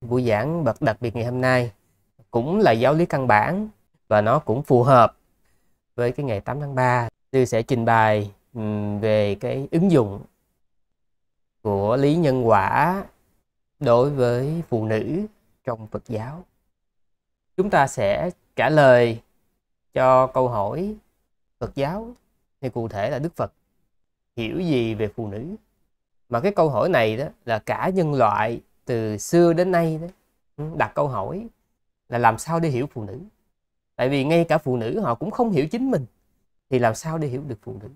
buổi giảng bậc đặc biệt ngày hôm nay cũng là giáo lý căn bản và nó cũng phù hợp với cái ngày 8 tháng 3 Tôi sẽ trình bày về cái ứng dụng của lý nhân quả đối với phụ nữ trong Phật giáo. Chúng ta sẽ trả lời cho câu hỏi Phật giáo thì cụ thể là Đức Phật hiểu gì về phụ nữ. Mà cái câu hỏi này đó là cả nhân loại từ xưa đến nay đấy ừ, đặt câu hỏi là làm sao để hiểu phụ nữ tại vì ngay cả phụ nữ họ cũng không hiểu chính mình thì làm sao để hiểu được phụ nữ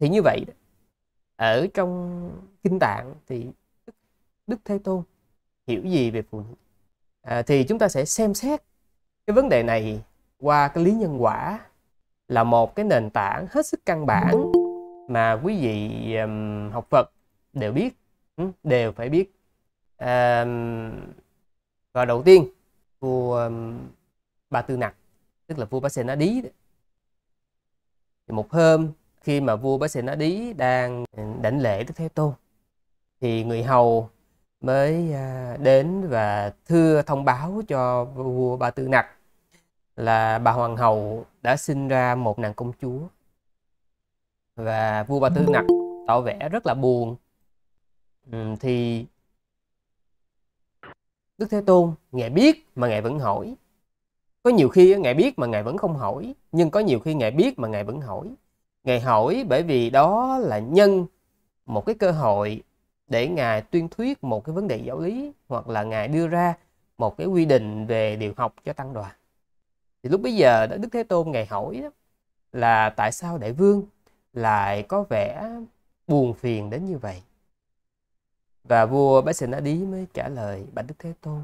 thì như vậy đó, ở trong kinh tạng thì đức, đức thế tôn hiểu gì về phụ nữ à, thì chúng ta sẽ xem xét cái vấn đề này qua cái lý nhân quả là một cái nền tảng hết sức căn bản mà quý vị um, học Phật đều biết ừ, đều phải biết và đầu tiên vua um, Ba Tư Nặc tức là vua Bá Sen Á Đí thì một hôm khi mà vua Bá Sen Á Đí đang đảnh lễ Đức Thế Tôn thì người hầu mới à, đến và thưa thông báo cho vua Ba Tư Nặc là bà hoàng hậu đã sinh ra một nàng công chúa và vua bà Tư Nặc tỏ vẻ rất là buồn thì Đức Thế Tôn, Ngài biết mà Ngài vẫn hỏi. Có nhiều khi Ngài biết mà Ngài vẫn không hỏi, nhưng có nhiều khi Ngài biết mà Ngài vẫn hỏi. Ngài hỏi bởi vì đó là nhân một cái cơ hội để Ngài tuyên thuyết một cái vấn đề giáo lý hoặc là Ngài đưa ra một cái quy định về điều học cho tăng đoàn. Thì lúc bây giờ Đức Thế Tôn Ngài hỏi đó, là tại sao đại vương lại có vẻ buồn phiền đến như vậy? Và vua Bách Sình Á Đí mới trả lời Bạch Đức Thế Tôn.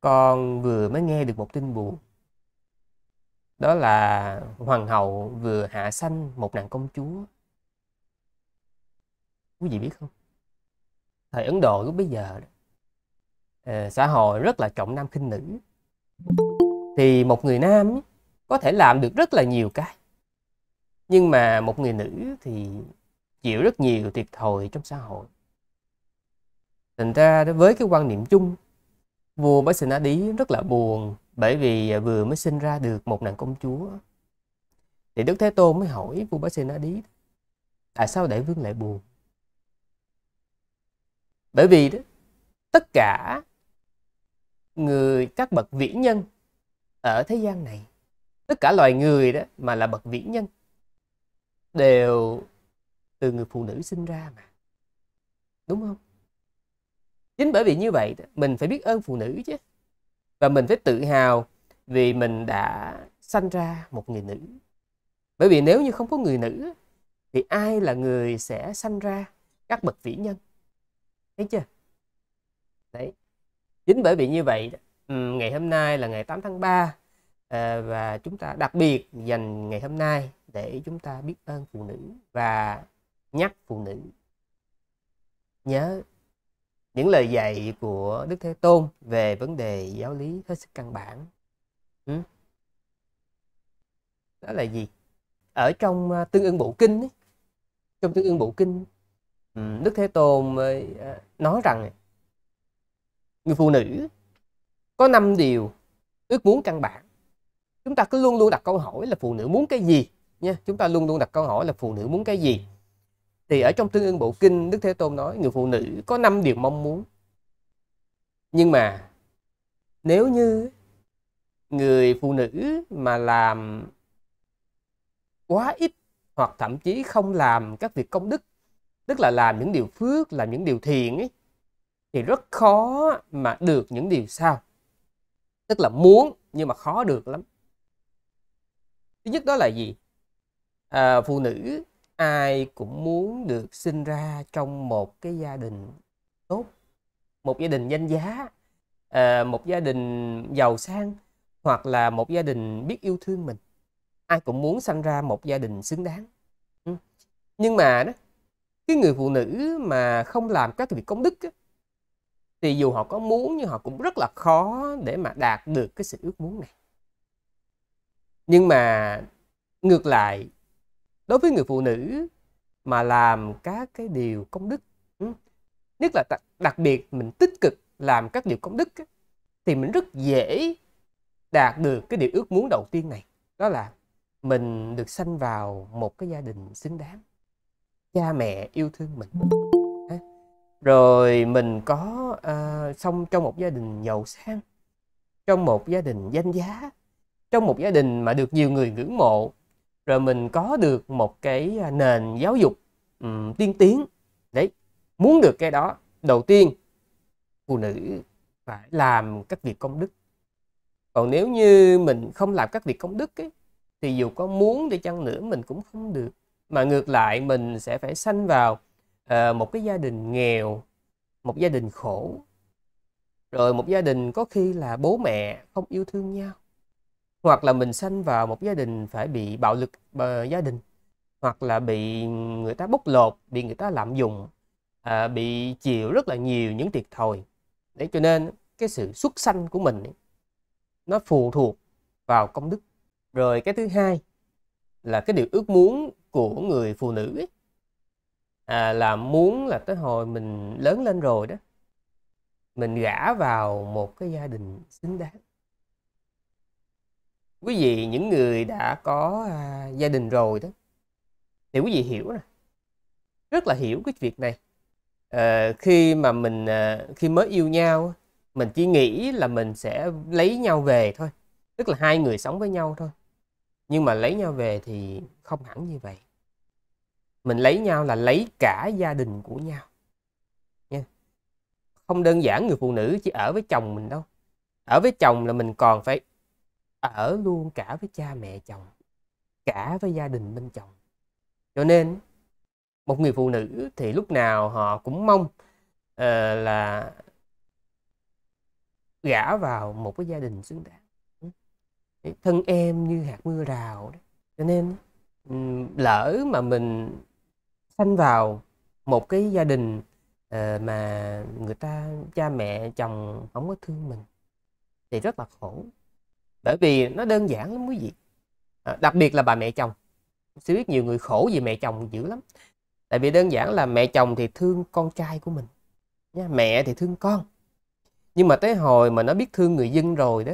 Con vừa mới nghe được một tin buồn. Đó là hoàng hậu vừa hạ sanh một nàng công chúa. Quý vị biết không? Thời Ấn Độ lúc bây giờ ờ, xã hội rất là trọng nam khinh nữ. Thì một người nam có thể làm được rất là nhiều cái. Nhưng mà một người nữ thì chịu rất nhiều thiệt thòi trong xã hội thành ra với cái quan niệm chung vua mới sinh Đí rất là buồn bởi vì à, vừa mới sinh ra được một nàng công chúa thì Đức Thế Tôn mới hỏi vua Bá Sinh Á Đí tại sao đại vương lại buồn bởi vì đó, tất cả người các bậc vĩ nhân ở thế gian này tất cả loài người đó mà là bậc vĩ nhân đều từ người phụ nữ sinh ra mà đúng không chính bởi vì như vậy mình phải biết ơn phụ nữ chứ và mình phải tự hào vì mình đã sanh ra một người nữ bởi vì nếu như không có người nữ thì ai là người sẽ sanh ra các bậc vĩ nhân thấy chưa đấy chính bởi vì như vậy ngày hôm nay là ngày 8 tháng 3 ờ, và chúng ta đặc biệt dành ngày hôm nay để chúng ta biết ơn phụ nữ và nhắc phụ nữ nhớ những lời dạy của Đức Thế Tôn về vấn đề giáo lý hết sức căn bản. Ừ. Đó là gì? Ở trong à, Tương ưng Bộ Kinh, ấy, trong Tương ưng Bộ Kinh, ừ, Đức Thế Tôn à, nói rằng người phụ nữ có năm điều ước muốn căn bản. Chúng ta cứ luôn luôn đặt câu hỏi là phụ nữ muốn cái gì? Nha, chúng ta luôn luôn đặt câu hỏi là phụ nữ muốn cái gì? thì ở trong tương ưng bộ kinh đức thế tôn nói người phụ nữ có năm điều mong muốn nhưng mà nếu như người phụ nữ mà làm quá ít hoặc thậm chí không làm các việc công đức tức là làm những điều phước làm những điều thiện ấy, thì rất khó mà được những điều sao tức là muốn nhưng mà khó được lắm thứ nhất đó là gì à, phụ nữ ai cũng muốn được sinh ra trong một cái gia đình tốt một gia đình danh giá à, một gia đình giàu sang hoặc là một gia đình biết yêu thương mình ai cũng muốn sinh ra một gia đình xứng đáng ừ. nhưng mà đó cái người phụ nữ mà không làm các việc công đức thì dù họ có muốn nhưng họ cũng rất là khó để mà đạt được cái sự ước muốn này nhưng mà ngược lại đối với người phụ nữ mà làm các cái điều công đức ừ, nhất là đặc, biệt mình tích cực làm các điều công đức thì mình rất dễ đạt được cái điều ước muốn đầu tiên này đó là mình được sanh vào một cái gia đình xứng đáng cha mẹ yêu thương mình rồi mình có à, xong trong một gia đình giàu sang trong một gia đình danh giá trong một gia đình mà được nhiều người ngưỡng mộ rồi mình có được một cái à, nền giáo dục um, tiên tiến đấy muốn được cái đó đầu tiên phụ nữ phải làm các việc công đức còn nếu như mình không làm các việc công đức ấy, thì dù có muốn đi chăng nữa mình cũng không được mà ngược lại mình sẽ phải sanh vào uh, một cái gia đình nghèo một gia đình khổ rồi một gia đình có khi là bố mẹ không yêu thương nhau hoặc là mình sanh vào một gia đình phải bị bạo lực uh, gia đình hoặc là bị người ta bóc lột bị người ta lạm dụng uh, bị chịu rất là nhiều những thiệt thòi để cho nên cái sự xuất sanh của mình nó phụ thuộc vào công đức rồi cái thứ hai là cái điều ước muốn của người phụ nữ ấy, à, là muốn là tới hồi mình lớn lên rồi đó mình gả vào một cái gia đình xứng đáng quý vị những người đã có à, gia đình rồi đó thì quý vị hiểu nè rất là hiểu cái việc này à, khi mà mình à, khi mới yêu nhau mình chỉ nghĩ là mình sẽ lấy nhau về thôi tức là hai người sống với nhau thôi nhưng mà lấy nhau về thì không hẳn như vậy mình lấy nhau là lấy cả gia đình của nhau nha không đơn giản người phụ nữ chỉ ở với chồng mình đâu ở với chồng là mình còn phải ở luôn cả với cha mẹ chồng cả với gia đình bên chồng cho nên một người phụ nữ thì lúc nào họ cũng mong uh, là gả vào một cái gia đình xứng đáng thân em như hạt mưa rào đó. cho nên lỡ mà mình sanh vào một cái gia đình uh, mà người ta cha mẹ chồng không có thương mình thì rất là khổ bởi vì nó đơn giản lắm quý vị à, đặc biệt là bà mẹ chồng sẽ biết nhiều người khổ vì mẹ chồng dữ lắm tại vì đơn giản là mẹ chồng thì thương con trai của mình nha mẹ thì thương con nhưng mà tới hồi mà nó biết thương người dân rồi đó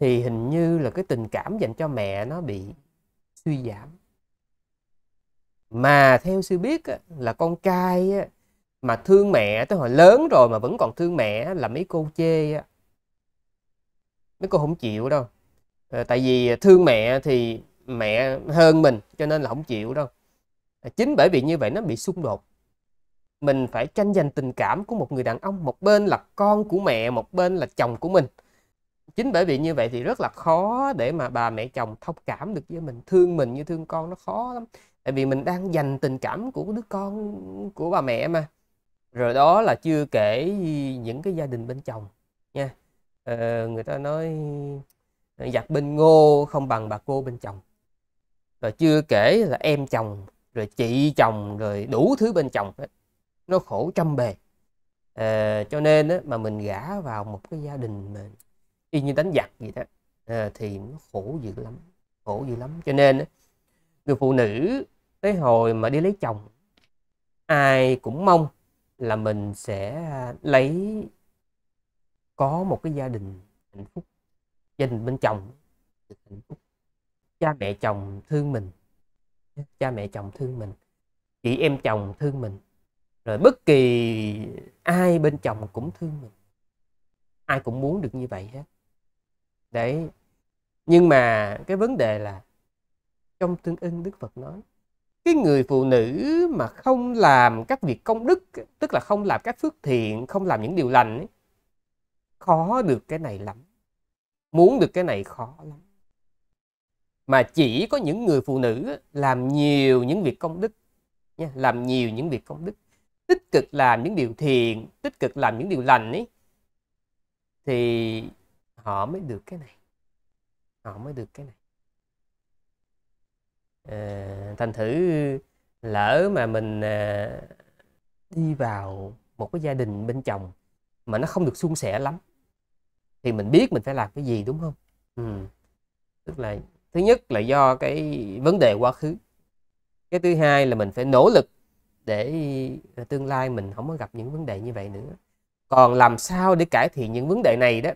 thì hình như là cái tình cảm dành cho mẹ nó bị suy giảm mà theo sư biết là con trai mà thương mẹ tới hồi lớn rồi mà vẫn còn thương mẹ là mấy cô chê mấy cô không chịu đâu ờ, tại vì thương mẹ thì mẹ hơn mình cho nên là không chịu đâu ờ, chính bởi vì như vậy nó bị xung đột mình phải tranh giành tình cảm của một người đàn ông một bên là con của mẹ một bên là chồng của mình chính bởi vì như vậy thì rất là khó để mà bà mẹ chồng thông cảm được với mình thương mình như thương con nó khó lắm tại vì mình đang dành tình cảm của đứa con của bà mẹ mà rồi đó là chưa kể những cái gia đình bên chồng nha uh, người ta nói ờ, giặc bên ngô không bằng bà cô bên chồng rồi chưa kể là em chồng rồi chị chồng rồi đủ thứ bên chồng hết nó khổ trăm bề à, cho nên á, mà mình gả vào một cái gia đình mà y như đánh giặc vậy đó à, thì nó khổ dữ lắm khổ dữ lắm cho nên á, người phụ nữ tới hồi mà đi lấy chồng ai cũng mong là mình sẽ lấy có một cái gia đình hạnh phúc gia đình bên chồng hạnh phúc cha mẹ chồng thương mình cha mẹ chồng thương mình chị em chồng thương mình rồi bất kỳ ai bên chồng cũng thương mình ai cũng muốn được như vậy hết đấy nhưng mà cái vấn đề là trong tương ưng đức phật nói cái người phụ nữ mà không làm các việc công đức tức là không làm các phước thiện không làm những điều lành ấy, khó được cái này lắm muốn được cái này khó lắm mà chỉ có những người phụ nữ làm nhiều những việc công đức nha làm nhiều những việc công đức tích cực làm những điều thiện tích cực làm những điều lành ấy thì họ mới được cái này họ mới được cái này à, thành thử lỡ mà mình à, đi vào một cái gia đình bên chồng mà nó không được suôn sẻ lắm thì mình biết mình phải làm cái gì đúng không ừ. tức là thứ nhất là do cái vấn đề quá khứ cái thứ hai là mình phải nỗ lực để à, tương lai mình không có gặp những vấn đề như vậy nữa còn làm sao để cải thiện những vấn đề này đó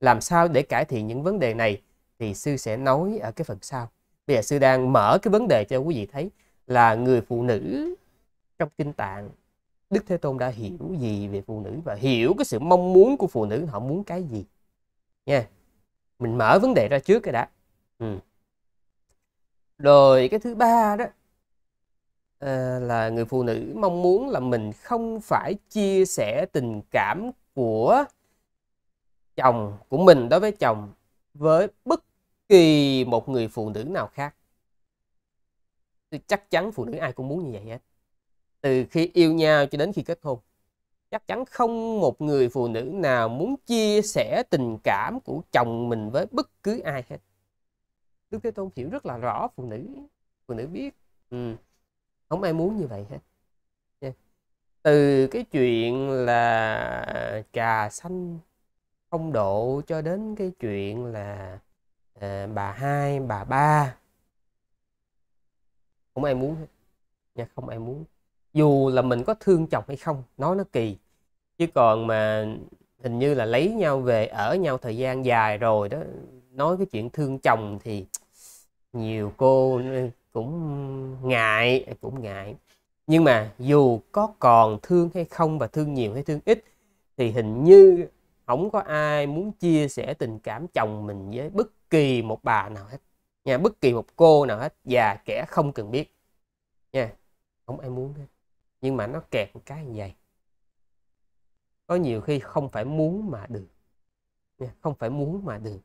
làm sao để cải thiện những vấn đề này thì sư sẽ nói ở cái phần sau bây giờ sư đang mở cái vấn đề cho quý vị thấy là người phụ nữ trong kinh tạng Đức Thế Tôn đã hiểu gì về phụ nữ và hiểu cái sự mong muốn của phụ nữ họ muốn cái gì nha mình mở vấn đề ra trước cái đã ừ. rồi cái thứ ba đó à, là người phụ nữ mong muốn là mình không phải chia sẻ tình cảm của chồng của mình đối với chồng với bất kỳ một người phụ nữ nào khác Tôi chắc chắn phụ nữ ai cũng muốn như vậy hết từ khi yêu nhau cho đến khi kết hôn chắc chắn không một người phụ nữ nào muốn chia sẻ tình cảm của chồng mình với bất cứ ai hết đức thế tôn hiểu rất là rõ phụ nữ phụ nữ biết ừ. không ai muốn như vậy hết từ cái chuyện là trà xanh không độ cho đến cái chuyện là à, bà hai bà ba không ai muốn hết nha không ai muốn dù là mình có thương chồng hay không nó nó kỳ chứ còn mà hình như là lấy nhau về ở nhau thời gian dài rồi đó nói cái chuyện thương chồng thì nhiều cô cũng ngại cũng ngại nhưng mà dù có còn thương hay không và thương nhiều hay thương ít thì hình như không có ai muốn chia sẻ tình cảm chồng mình với bất kỳ một bà nào hết nha bất kỳ một cô nào hết và kẻ không cần biết nha không ai muốn hết nhưng mà nó kẹt một cái như vậy có nhiều khi không phải muốn mà được không phải muốn mà được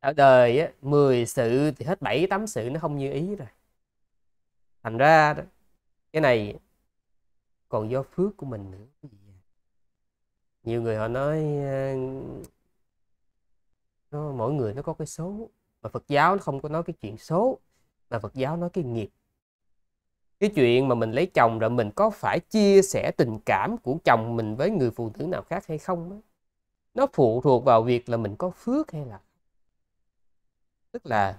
ở đời á, 10 sự thì hết 7 tám sự nó không như ý rồi thành ra cái này còn do phước của mình nữa nhiều người họ nói ờ, nó mỗi người nó có cái số mà Phật giáo nó không có nói cái chuyện số mà Phật giáo nói cái nghiệp cái chuyện mà mình lấy chồng rồi mình có phải chia sẻ tình cảm của chồng mình với người phụ nữ nào khác hay không đó. nó phụ thuộc vào việc là mình có phước hay là tức là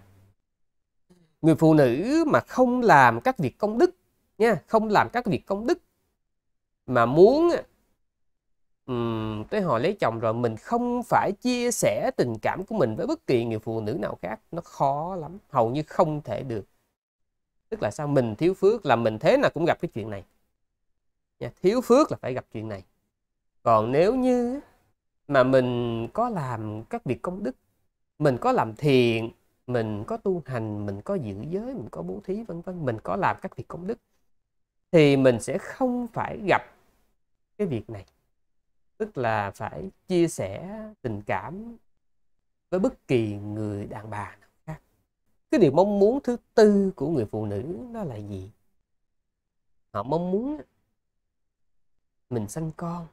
người phụ nữ mà không làm các việc công đức nha không làm các việc công đức mà muốn um, tới họ lấy chồng rồi mình không phải chia sẻ tình cảm của mình với bất kỳ người phụ nữ nào khác nó khó lắm hầu như không thể được tức là sao mình thiếu phước là mình thế nào cũng gặp cái chuyện này nha, thiếu phước là phải gặp chuyện này còn nếu như mà mình có làm các việc công đức mình có làm thiện mình có tu hành mình có giữ giới mình có bố thí vân vân mình có làm các việc công đức thì mình sẽ không phải gặp cái việc này tức là phải chia sẻ tình cảm với bất kỳ người đàn bà cái điều mong muốn thứ tư của người phụ nữ đó là gì họ mong muốn mình sanh con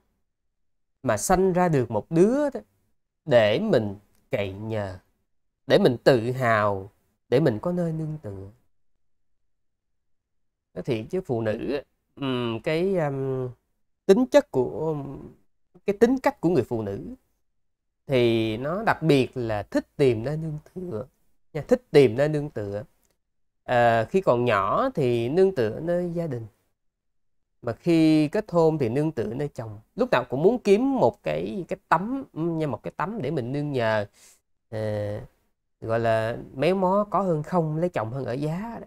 mà sanh ra được một đứa đó, để mình cậy nhờ để mình tự hào để mình có nơi nương tựa thì thiệt chứ phụ nữ cái um, tính chất của cái tính cách của người phụ nữ thì nó đặc biệt là thích tìm nơi nương tựa nha, thích tìm nơi nương tựa à, khi còn nhỏ thì nương tựa nơi gia đình mà khi kết hôn thì nương tựa nơi chồng lúc nào cũng muốn kiếm một cái cái tấm nha một cái tấm để mình nương nhờ à, gọi là méo mó có hơn không lấy chồng hơn ở giá đó.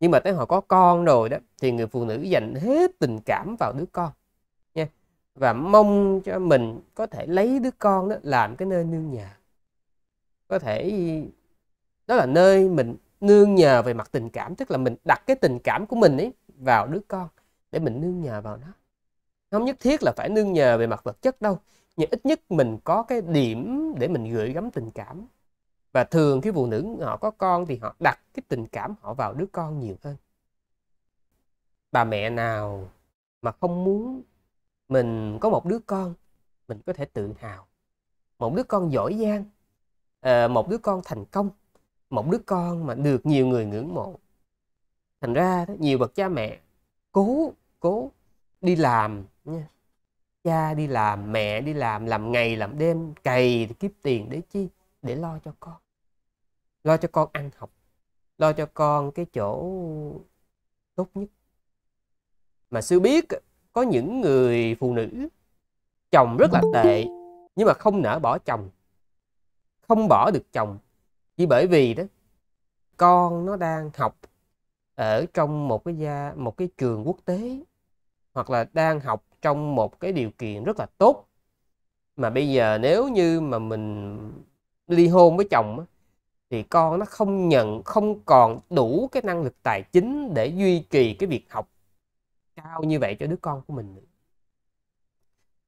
nhưng mà tới họ có con rồi đó thì người phụ nữ dành hết tình cảm vào đứa con nha và mong cho mình có thể lấy đứa con đó làm cái nơi nương nhờ có thể đó là nơi mình nương nhờ về mặt tình cảm tức là mình đặt cái tình cảm của mình ấy vào đứa con để mình nương nhờ vào nó không nhất thiết là phải nương nhờ về mặt vật chất đâu nhưng ít nhất mình có cái điểm để mình gửi gắm tình cảm và thường khi phụ nữ họ có con thì họ đặt cái tình cảm họ vào đứa con nhiều hơn bà mẹ nào mà không muốn mình có một đứa con mình có thể tự hào một đứa con giỏi giang ờ, một đứa con thành công một đứa con mà được nhiều người ngưỡng mộ thành ra nhiều bậc cha mẹ cố cố đi làm nha cha đi làm mẹ đi làm làm ngày làm đêm cày kiếm tiền để chi để lo cho con lo cho con ăn học lo cho con cái chỗ tốt nhất mà sư biết có những người phụ nữ chồng rất là tệ nhưng mà không nỡ bỏ chồng không bỏ được chồng chỉ bởi vì đó con nó đang học ở trong một cái gia một cái trường quốc tế hoặc là đang học trong một cái điều kiện rất là tốt mà bây giờ nếu như mà mình ly hôn với chồng thì con nó không nhận không còn đủ cái năng lực tài chính để duy trì cái việc học cao như vậy cho đứa con của mình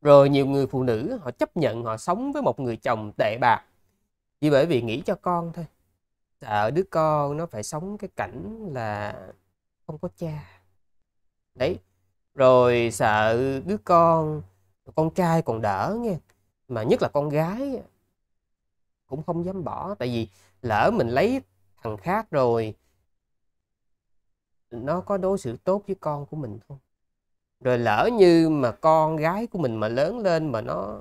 rồi nhiều người phụ nữ họ chấp nhận họ sống với một người chồng tệ bạc chỉ bởi vì nghĩ cho con thôi. Sợ đứa con nó phải sống cái cảnh là không có cha. Đấy. Rồi sợ đứa con, con trai còn đỡ nghe. Mà nhất là con gái cũng không dám bỏ. Tại vì lỡ mình lấy thằng khác rồi nó có đối xử tốt với con của mình không rồi lỡ như mà con gái của mình mà lớn lên mà nó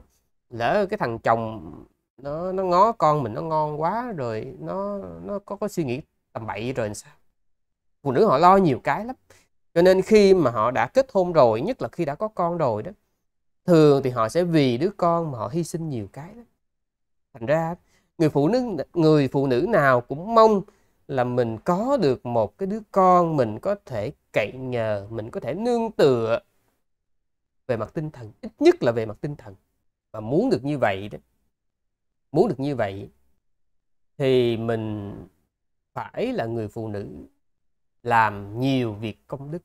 lỡ cái thằng chồng nó nó ngó con mình nó ngon quá rồi nó nó có có suy nghĩ tầm bậy rồi sao phụ nữ họ lo nhiều cái lắm cho nên khi mà họ đã kết hôn rồi nhất là khi đã có con rồi đó thường thì họ sẽ vì đứa con mà họ hy sinh nhiều cái đó. thành ra người phụ nữ người phụ nữ nào cũng mong là mình có được một cái đứa con mình có thể cậy nhờ mình có thể nương tựa về mặt tinh thần ít nhất là về mặt tinh thần và muốn được như vậy đó muốn được như vậy thì mình phải là người phụ nữ làm nhiều việc công đức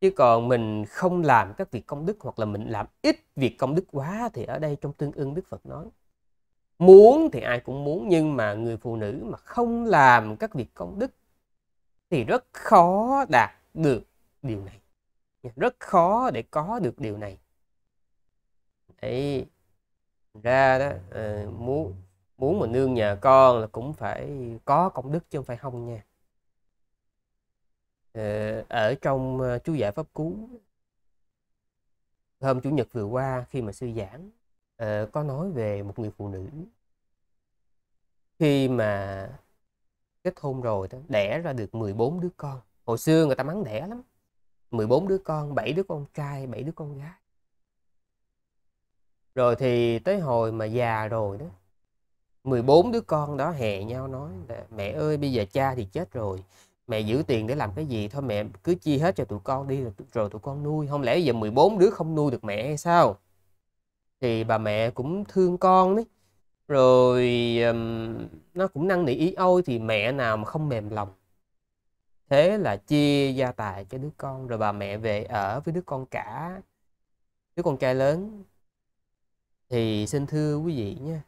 chứ còn mình không làm các việc công đức hoặc là mình làm ít việc công đức quá thì ở đây trong tương ưng đức phật nói muốn thì ai cũng muốn nhưng mà người phụ nữ mà không làm các việc công đức thì rất khó đạt được điều này rất khó để có được điều này đấy ra đó à, muốn muốn mà nương nhà con là cũng phải có công đức chứ không phải không nha à, ở trong ờ, chú giải pháp cú hôm chủ nhật vừa qua khi mà sư giảng à, có nói về một người phụ nữ khi mà kết hôn rồi đó, đẻ ra được 14 đứa con hồi xưa người ta mắng đẻ lắm 14 đứa con 7 đứa con trai 7 đứa con gái rồi thì tới hồi mà già rồi đó 14 đứa con đó hè nhau nói là mẹ ơi bây giờ cha thì chết rồi mẹ giữ tiền để làm cái gì thôi mẹ cứ chia hết cho tụi con đi rồi tụi con nuôi không lẽ giờ 14 đứa không nuôi được mẹ hay sao thì bà mẹ cũng thương con đấy rồi um, nó cũng năn nỉ ý ôi thì mẹ nào mà không mềm lòng thế là chia gia tài cho đứa con rồi bà mẹ về ở với đứa con cả đứa con trai lớn thì xin thưa quý vị nha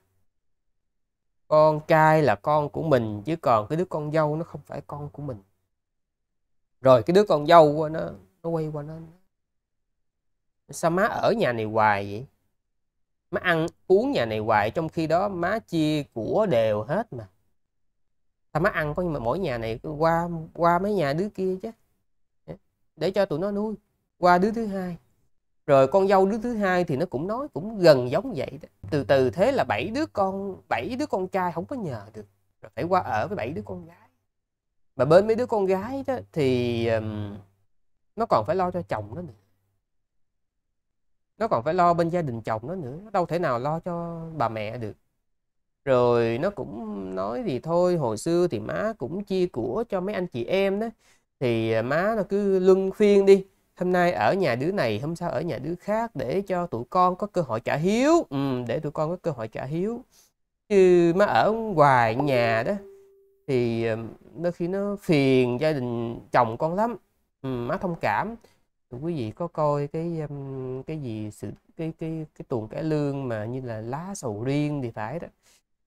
con trai là con của mình chứ còn cái đứa con dâu nó không phải con của mình rồi cái đứa con dâu của nó nó quay qua nó sao má ở nhà này hoài vậy má ăn uống nhà này hoài trong khi đó má chia của đều hết mà sao má ăn có nhưng mà mỗi nhà này qua qua mấy nhà đứa kia chứ để cho tụi nó nuôi qua đứa thứ hai rồi con dâu đứa thứ hai thì nó cũng nói cũng gần giống vậy đó từ từ thế là bảy đứa con bảy đứa con trai không có nhờ được rồi phải qua ở với bảy đứa con gái mà bên mấy đứa con gái đó thì um, nó còn phải lo cho chồng nó nữa nó còn phải lo bên gia đình chồng nó nữa nó đâu thể nào lo cho bà mẹ được rồi nó cũng nói thì thôi hồi xưa thì má cũng chia của cho mấy anh chị em đó thì à, má nó cứ luân phiên đi hôm nay ở nhà đứa này hôm sau ở nhà đứa khác để cho tụi con có cơ hội trả hiếu ừ, để tụi con có cơ hội trả hiếu chứ mà ở ngoài nhà đó thì đôi khi nó phiền gia đình chồng con lắm ừ, má thông cảm tụi quý vị có coi cái cái gì sự cái cái cái tuồng cải lương mà như là lá sầu riêng thì phải đó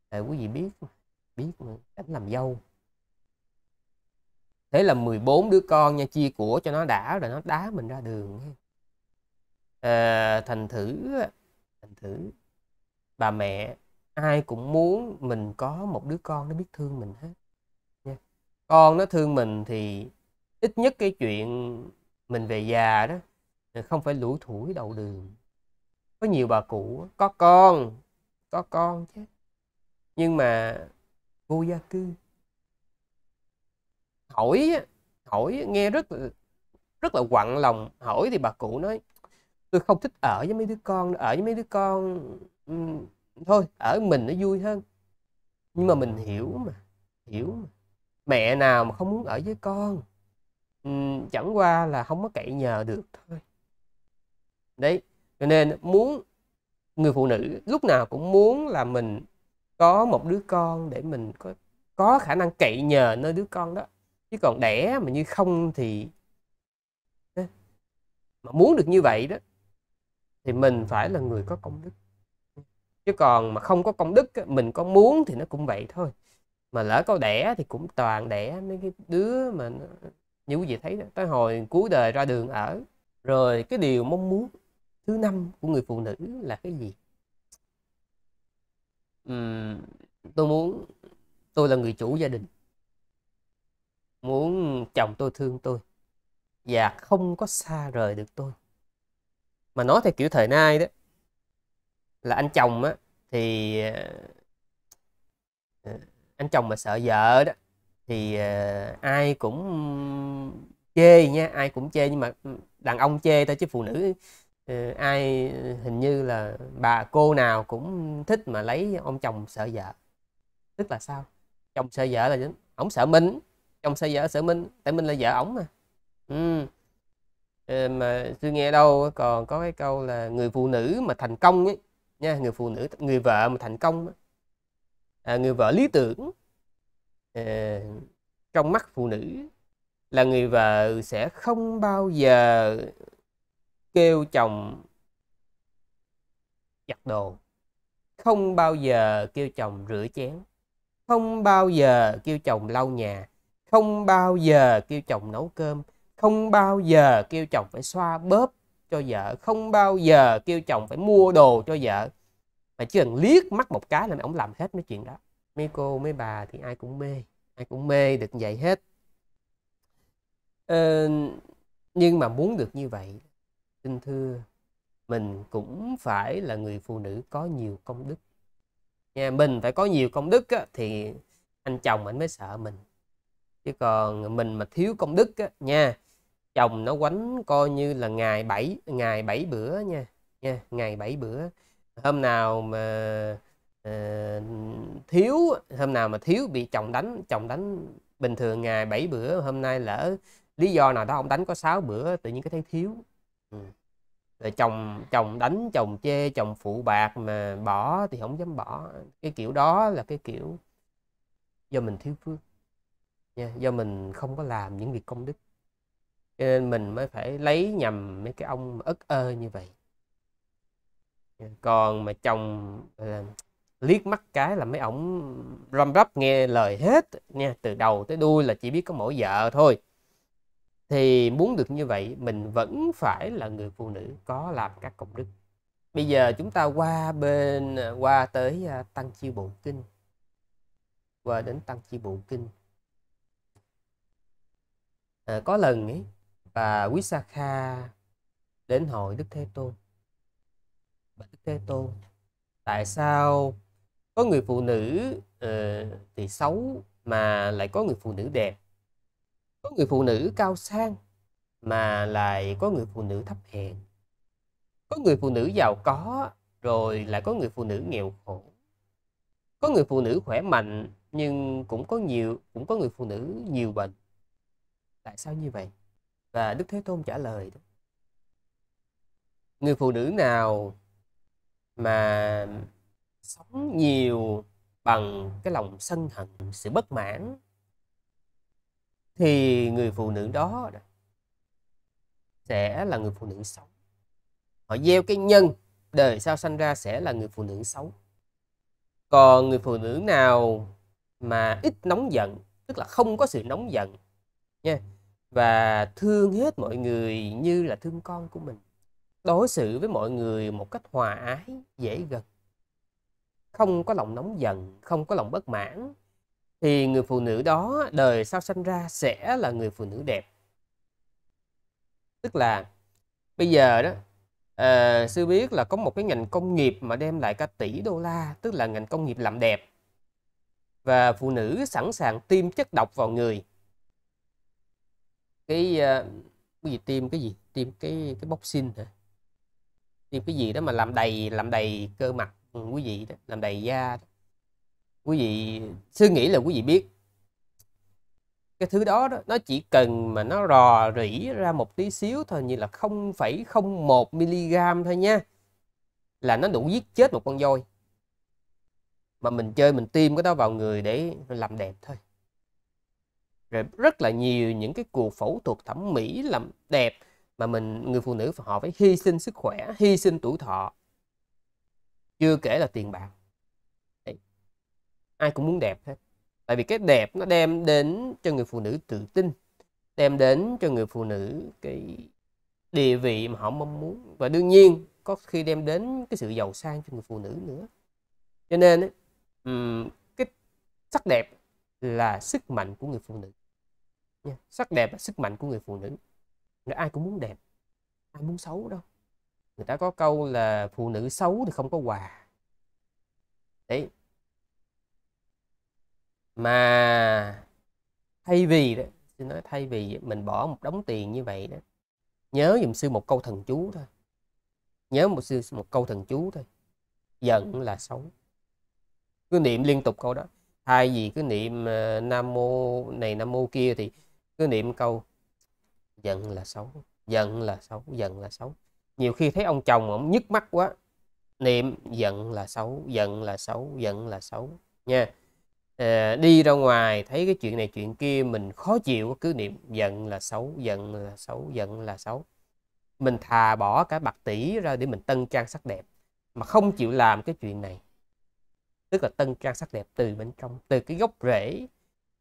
à, quý vị biết biết mà cách làm dâu thế là 14 đứa con nha chia của cho nó đã rồi nó đá mình ra đường à, thành thử thành thử bà mẹ ai cũng muốn mình có một đứa con nó biết thương mình hết nha. con nó thương mình thì ít nhất cái chuyện mình về già đó không phải lủi thủi đầu đường có nhiều bà cụ có con có con chứ nhưng mà vô gia cư hỏi hỏi nghe rất là rất là quặn lòng hỏi thì bà cụ nói tôi không thích ở với mấy đứa con ở với mấy đứa con ừ, thôi ở mình nó vui hơn nhưng mà mình hiểu mà hiểu mà mẹ nào mà không muốn ở với con ừ, chẳng qua là không có cậy nhờ được thôi đấy cho nên muốn người phụ nữ lúc nào cũng muốn là mình có một đứa con để mình có có khả năng cậy nhờ nơi đứa con đó chứ còn đẻ mà như không thì mà muốn được như vậy đó thì mình phải là người có công đức chứ còn mà không có công đức mình có muốn thì nó cũng vậy thôi mà lỡ có đẻ thì cũng toàn đẻ mấy cái đứa mà như quý vị thấy đó, tới hồi cuối đời ra đường ở rồi cái điều mong muốn thứ năm của người phụ nữ là cái gì uhm, tôi muốn tôi là người chủ gia đình muốn chồng tôi thương tôi và không có xa rời được tôi mà nói theo kiểu thời nay đó là anh chồng á thì ờ, ờ, anh chồng mà sợ vợ đó thì ờ, ai cũng chê nha ai cũng chê nhưng mà đàn ông chê thôi chứ phụ nữ ai hình như là bà cô nào cũng thích mà lấy ông chồng sợ vợ tức là sao chồng sợ vợ là ổng sợ mình chồng xây vợ sở minh tại minh là vợ ổng mà ừ. Ờ, mà tôi nghe đâu còn có cái câu là người phụ nữ mà thành công ấy nha người phụ nữ người vợ mà thành công à, người vợ lý tưởng à, trong mắt phụ nữ là người vợ sẽ không bao giờ kêu chồng giặt đồ không bao giờ kêu chồng rửa chén không bao giờ kêu chồng lau nhà không bao giờ kêu chồng nấu cơm không bao giờ kêu chồng phải xoa bóp cho vợ không bao giờ kêu chồng phải mua đồ cho vợ mà chỉ cần liếc mắt một cái là ông làm hết mấy chuyện đó mấy cô mấy bà thì ai cũng mê ai cũng mê được vậy hết ờ, nhưng mà muốn được như vậy xin thưa mình cũng phải là người phụ nữ có nhiều công đức Nha, mình phải có nhiều công đức á, thì anh chồng anh mới sợ mình chứ còn mình mà thiếu công đức á, nha chồng nó quánh coi như là ngày bảy ngày bảy bữa nha nha ngày bảy bữa hôm nào mà uh, thiếu hôm nào mà thiếu bị chồng đánh chồng đánh bình thường ngày bảy bữa hôm nay lỡ lý do nào đó ông đánh có sáu bữa tự nhiên cái thấy thiếu ừ. rồi chồng chồng đánh chồng chê chồng phụ bạc mà bỏ thì không dám bỏ cái kiểu đó là cái kiểu do mình thiếu phước nha do mình không có làm những việc công đức cho nên mình mới phải lấy nhầm mấy cái ông ức ơ như vậy còn mà chồng ờ, liếc mắt cái là mấy ổng răm rắp nghe lời hết nha từ đầu tới đuôi là chỉ biết có mỗi vợ thôi thì muốn được như vậy mình vẫn phải là người phụ nữ có làm các công đức bây giờ chúng ta qua bên ờ, qua tới ờ, tăng chi bộ kinh qua đến tăng chi bộ kinh à, có lần ấy là quý sa kha đến hỏi đức thế tôn bà đức thế tôn tại sao có người phụ nữ uh, thì xấu mà lại có người phụ nữ đẹp có người phụ nữ cao sang mà lại có người phụ nữ thấp hèn có người phụ nữ giàu có rồi lại có người phụ nữ nghèo khổ có người phụ nữ khỏe mạnh nhưng cũng có nhiều cũng có người phụ nữ nhiều bệnh tại sao như vậy và đức thế tôn trả lời đó người phụ nữ nào mà sống nhiều bằng cái lòng sân hận sự bất mãn thì người phụ nữ đó sẽ là người phụ nữ xấu họ gieo cái nhân đời sau sanh ra sẽ là người phụ nữ xấu còn người phụ nữ nào mà ít nóng giận tức là không có sự nóng giận nha và thương hết mọi người như là thương con của mình đối xử với mọi người một cách hòa ái dễ gần không có lòng nóng giận không có lòng bất mãn thì người phụ nữ đó đời sau sanh ra sẽ là người phụ nữ đẹp tức là bây giờ đó à, sư biết là có một cái ngành công nghiệp mà đem lại cả tỷ đô la tức là ngành công nghiệp làm đẹp và phụ nữ sẵn sàng tiêm chất độc vào người cái ờ, cái gì tiêm cái gì tiêm cái cái xin hả tiêm cái gì đó mà làm đầy làm đầy cơ mặt quý vị đó, làm đầy da đó. quý vị suy nghĩ là quý vị biết cái thứ đó, đó nó chỉ cần mà nó rò rỉ ra một tí xíu thôi như là 0,01 mg thôi nha là nó đủ giết chết một con voi mà mình chơi mình tiêm cái đó vào người để làm đẹp thôi rồi rất là nhiều những cái cuộc phẫu thuật thẩm mỹ làm đẹp mà mình người phụ nữ họ phải hy sinh sức khỏe hy sinh tuổi thọ chưa kể là tiền bạc ai cũng muốn đẹp hết tại vì cái đẹp nó đem đến cho người phụ nữ tự tin đem đến cho người phụ nữ cái địa vị mà họ mong muốn và đương nhiên có khi đem đến cái sự giàu sang cho người phụ nữ nữa cho nên cái sắc đẹp là sức mạnh của người phụ nữ nha. sắc đẹp là sức mạnh của người phụ nữ Nói ai cũng muốn đẹp ai muốn xấu đâu người ta có câu là phụ nữ xấu thì không có quà đấy mà thay vì đó xin nói thay vì mình bỏ một đống tiền như vậy đó nhớ dùm sư một câu thần chú thôi nhớ một sư một câu thần chú thôi giận là xấu cứ niệm liên tục câu đó thay vì cứ niệm uh, nam mô này nam mô kia thì cứ niệm câu giận là xấu giận là xấu giận là xấu nhiều khi thấy ông chồng ông nhức mắt quá niệm giận là xấu giận là xấu giận là xấu nha à, đi ra ngoài thấy cái chuyện này chuyện kia mình khó chịu cứ niệm giận là xấu giận là xấu giận là xấu mình thà bỏ cả bạc tỷ ra để mình tân trang sắc đẹp mà không chịu làm cái chuyện này tức là tân trang sắc đẹp từ bên trong từ cái gốc rễ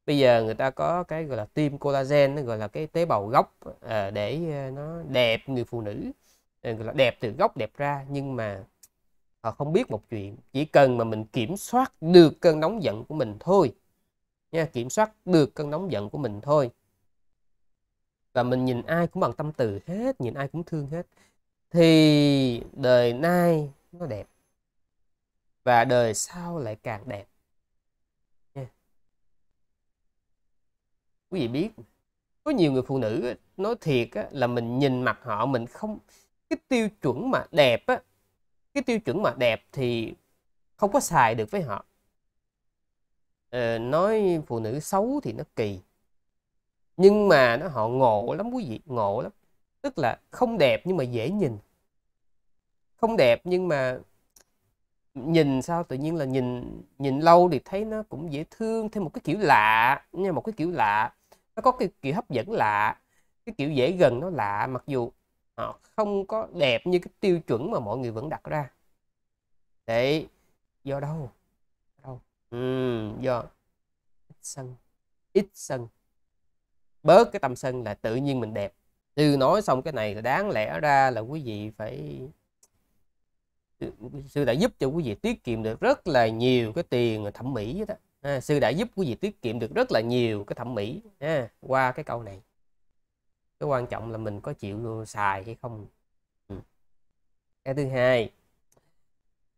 bây giờ người ta có cái gọi là tim collagen nó gọi là cái tế bào gốc à, để à, nó đẹp người phụ nữ à, gọi là đẹp từ gốc đẹp ra nhưng mà họ không biết một chuyện chỉ cần mà mình kiểm soát được cơn nóng giận của mình thôi nha kiểm soát được cơn nóng giận của mình thôi và mình nhìn ai cũng bằng tâm từ hết nhìn ai cũng thương hết thì đời nay nó đẹp và đời sau lại càng đẹp quý vị biết có nhiều người phụ nữ nói thiệt là mình nhìn mặt họ mình không cái tiêu chuẩn mà đẹp á cái tiêu chuẩn mà đẹp thì không có xài được với họ ờ, nói phụ nữ xấu thì nó kỳ nhưng mà nó họ ngộ lắm quý vị ngộ lắm tức là không đẹp nhưng mà dễ nhìn không đẹp nhưng mà nhìn sao tự nhiên là nhìn nhìn lâu thì thấy nó cũng dễ thương thêm một cái kiểu lạ nha một cái kiểu lạ nó có cái kiểu hấp dẫn lạ cái kiểu dễ gần nó lạ mặc dù họ ờ, không có đẹp như cái tiêu chuẩn mà mọi người vẫn đặt ra để do đâu đâu ừ, do ít sân ít sân bớt cái tâm sân là tự nhiên mình đẹp từ nói xong cái này là đáng lẽ ra là quý vị phải sư đã giúp cho quý vị tiết kiệm được rất là nhiều cái tiền thẩm mỹ đó à, sư đã giúp quý vị tiết kiệm được rất là nhiều cái thẩm mỹ à, qua cái câu này cái quan trọng là mình có chịu xài hay không ừ. cái thứ hai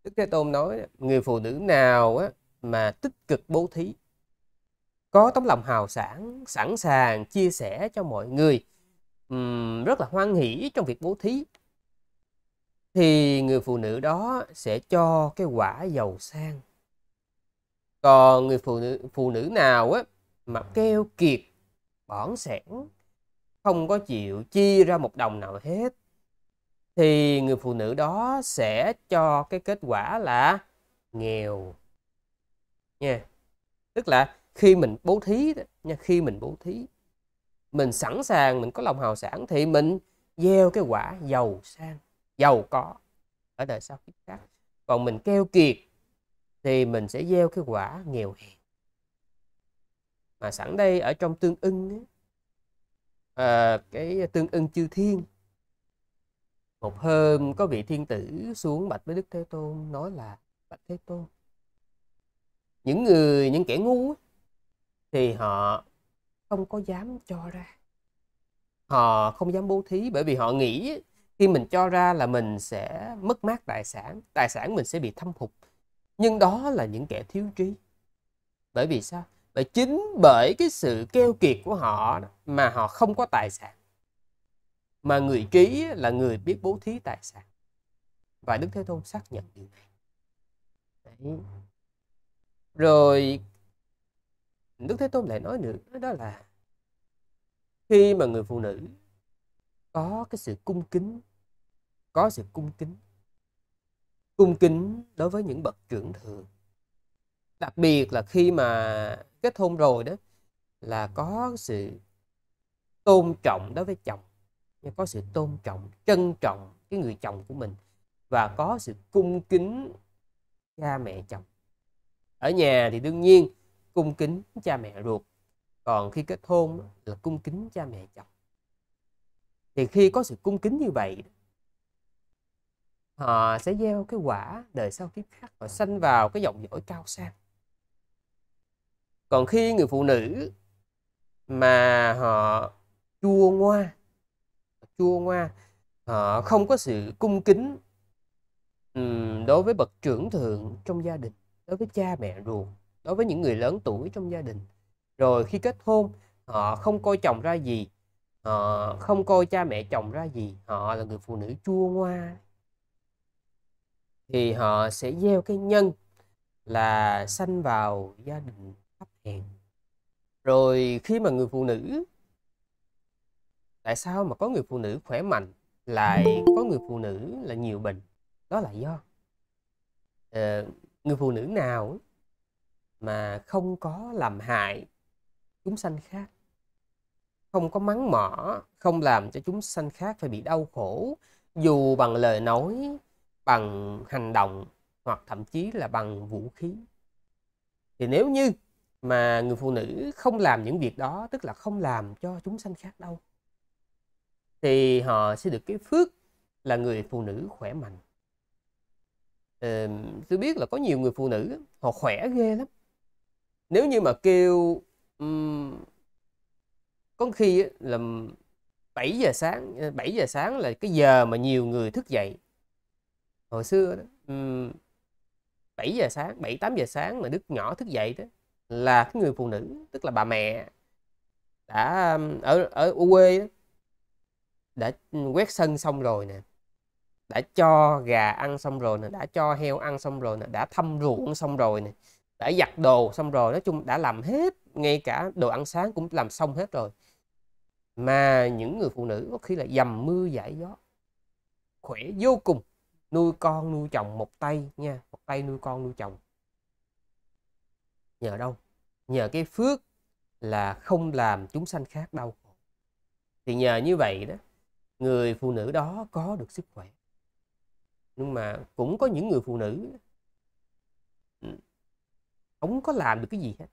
đức thế tôn nói người phụ nữ nào á, mà tích cực bố thí có tấm lòng hào sản sẵn sàng chia sẻ cho mọi người uhm, rất là hoan hỷ trong việc bố thí thì người phụ nữ đó sẽ cho cái quả giàu sang còn người phụ nữ phụ nữ nào á mà keo kiệt bỏn sẻn không có chịu chia ra một đồng nào hết thì người phụ nữ đó sẽ cho cái kết quả là nghèo nha tức là khi mình bố thí nha khi mình bố thí mình sẵn sàng mình có lòng hào sản thì mình gieo cái quả giàu sang giàu có ở đời sau kiếp khác còn mình keo kiệt thì mình sẽ gieo cái quả nghèo hèn mà sẵn đây ở trong tương ưng à, cái tương ưng chư thiên một hôm có vị thiên tử xuống bạch với đức thế tôn nói là bạch thế tôn những người những kẻ ngu thì họ không có dám cho ra họ không dám bố thí bởi vì họ nghĩ khi mình cho ra là mình sẽ mất mát tài sản tài sản mình sẽ bị thâm hụt nhưng đó là những kẻ thiếu trí bởi vì sao bởi chính bởi cái sự keo kiệt của họ mà họ không có tài sản mà người trí là người biết bố thí tài sản và đức thế tôn xác nhận điều này Đấy. rồi đức thế tôn lại nói nữa đó là khi mà người phụ nữ có cái sự cung kính có sự cung kính cung kính đối với những bậc trưởng thượng đặc biệt là khi mà kết hôn rồi đó là có sự tôn trọng đối với chồng có sự tôn trọng trân trọng cái người chồng của mình và có sự cung kính cha mẹ chồng ở nhà thì đương nhiên cung kính cha mẹ ruột còn khi kết hôn là cung kính cha mẹ chồng thì khi có sự cung kính như vậy họ ờ, sẽ gieo cái quả đời sau kiếp khác và sanh vào cái dòng dõi cao sang còn khi người phụ nữ mà họ chua ngoa chua ngoa họ không có sự cung kính đối với bậc trưởng thượng trong gia đình đối với cha mẹ ruột đối với những người lớn tuổi trong gia đình rồi khi kết hôn họ không coi chồng ra gì họ không coi cha mẹ chồng ra gì họ là người phụ nữ chua ngoa thì họ sẽ gieo cái nhân là sanh vào gia đình thấp hèn rồi khi mà người phụ nữ tại sao mà có người phụ nữ khỏe mạnh lại có người phụ nữ là nhiều bệnh đó là do ờ, người phụ nữ nào mà không có làm hại chúng sanh khác không có mắng mỏ không làm cho chúng sanh khác phải bị đau khổ dù bằng lời nói bằng hành động hoặc thậm chí là bằng vũ khí thì nếu như mà người phụ nữ không làm những việc đó tức là không làm cho chúng sanh khác đâu thì họ sẽ được cái phước là người phụ nữ khỏe mạnh ừ, tôi biết là có nhiều người phụ nữ họ khỏe ghê lắm nếu như mà kêu um, có khi là 7 giờ sáng 7 giờ sáng là cái giờ mà nhiều người thức dậy hồi xưa đó, 7 ừ. giờ sáng 7 8 giờ sáng mà đứa nhỏ thức dậy đó là cái người phụ nữ tức là bà mẹ đã um, ở ở quê đó, đã quét sân xong rồi nè đã cho gà ăn xong rồi nè đã cho heo ăn xong rồi nè đã thăm ruộng xong rồi nè đã giặt đồ xong rồi nói chung đã làm hết ngay cả đồ ăn sáng cũng làm xong hết rồi mà những người phụ nữ có khi là dầm mưa dãi gió khỏe vô cùng nuôi con nuôi chồng một tay nha một tay nuôi con nuôi chồng nhờ đâu nhờ cái phước là không làm chúng sanh khác đau khổ thì nhờ như vậy đó người phụ nữ đó có được sức khỏe nhưng mà cũng có những người phụ nữ không có làm được cái gì hết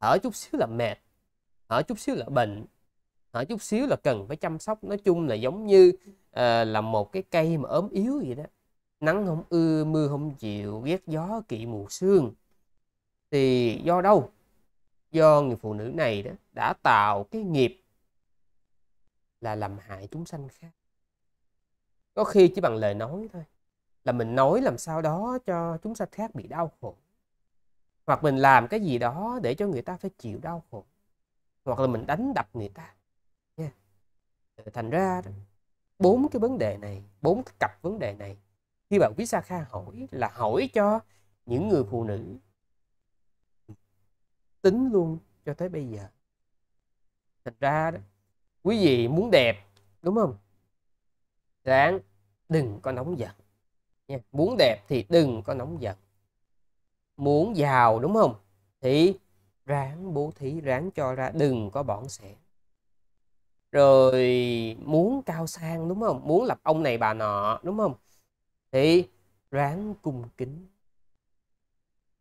ở chút xíu là mệt ở chút xíu là bệnh hỏi chút xíu là cần phải chăm sóc nói chung là giống như à, là một cái cây mà ốm yếu vậy đó nắng không ưa mưa không chịu ghét gió kỵ mùa sương thì do đâu do người phụ nữ này đó đã tạo cái nghiệp là làm hại chúng sanh khác có khi chỉ bằng lời nói thôi là mình nói làm sao đó cho chúng sanh khác bị đau khổ hoặc mình làm cái gì đó để cho người ta phải chịu đau khổ hoặc là mình đánh đập người ta thành ra bốn cái vấn đề này bốn cái cặp vấn đề này khi bạn viết Kha hỏi là hỏi cho những người phụ nữ tính luôn cho tới bây giờ thành ra đó quý vị muốn đẹp đúng không ráng đừng có nóng giận nha. muốn đẹp thì đừng có nóng giận muốn giàu đúng không thì ráng bố thí ráng cho ra đừng có bỏng sẻ rồi muốn cao sang đúng không muốn lập ông này bà nọ đúng không thì ráng cung kính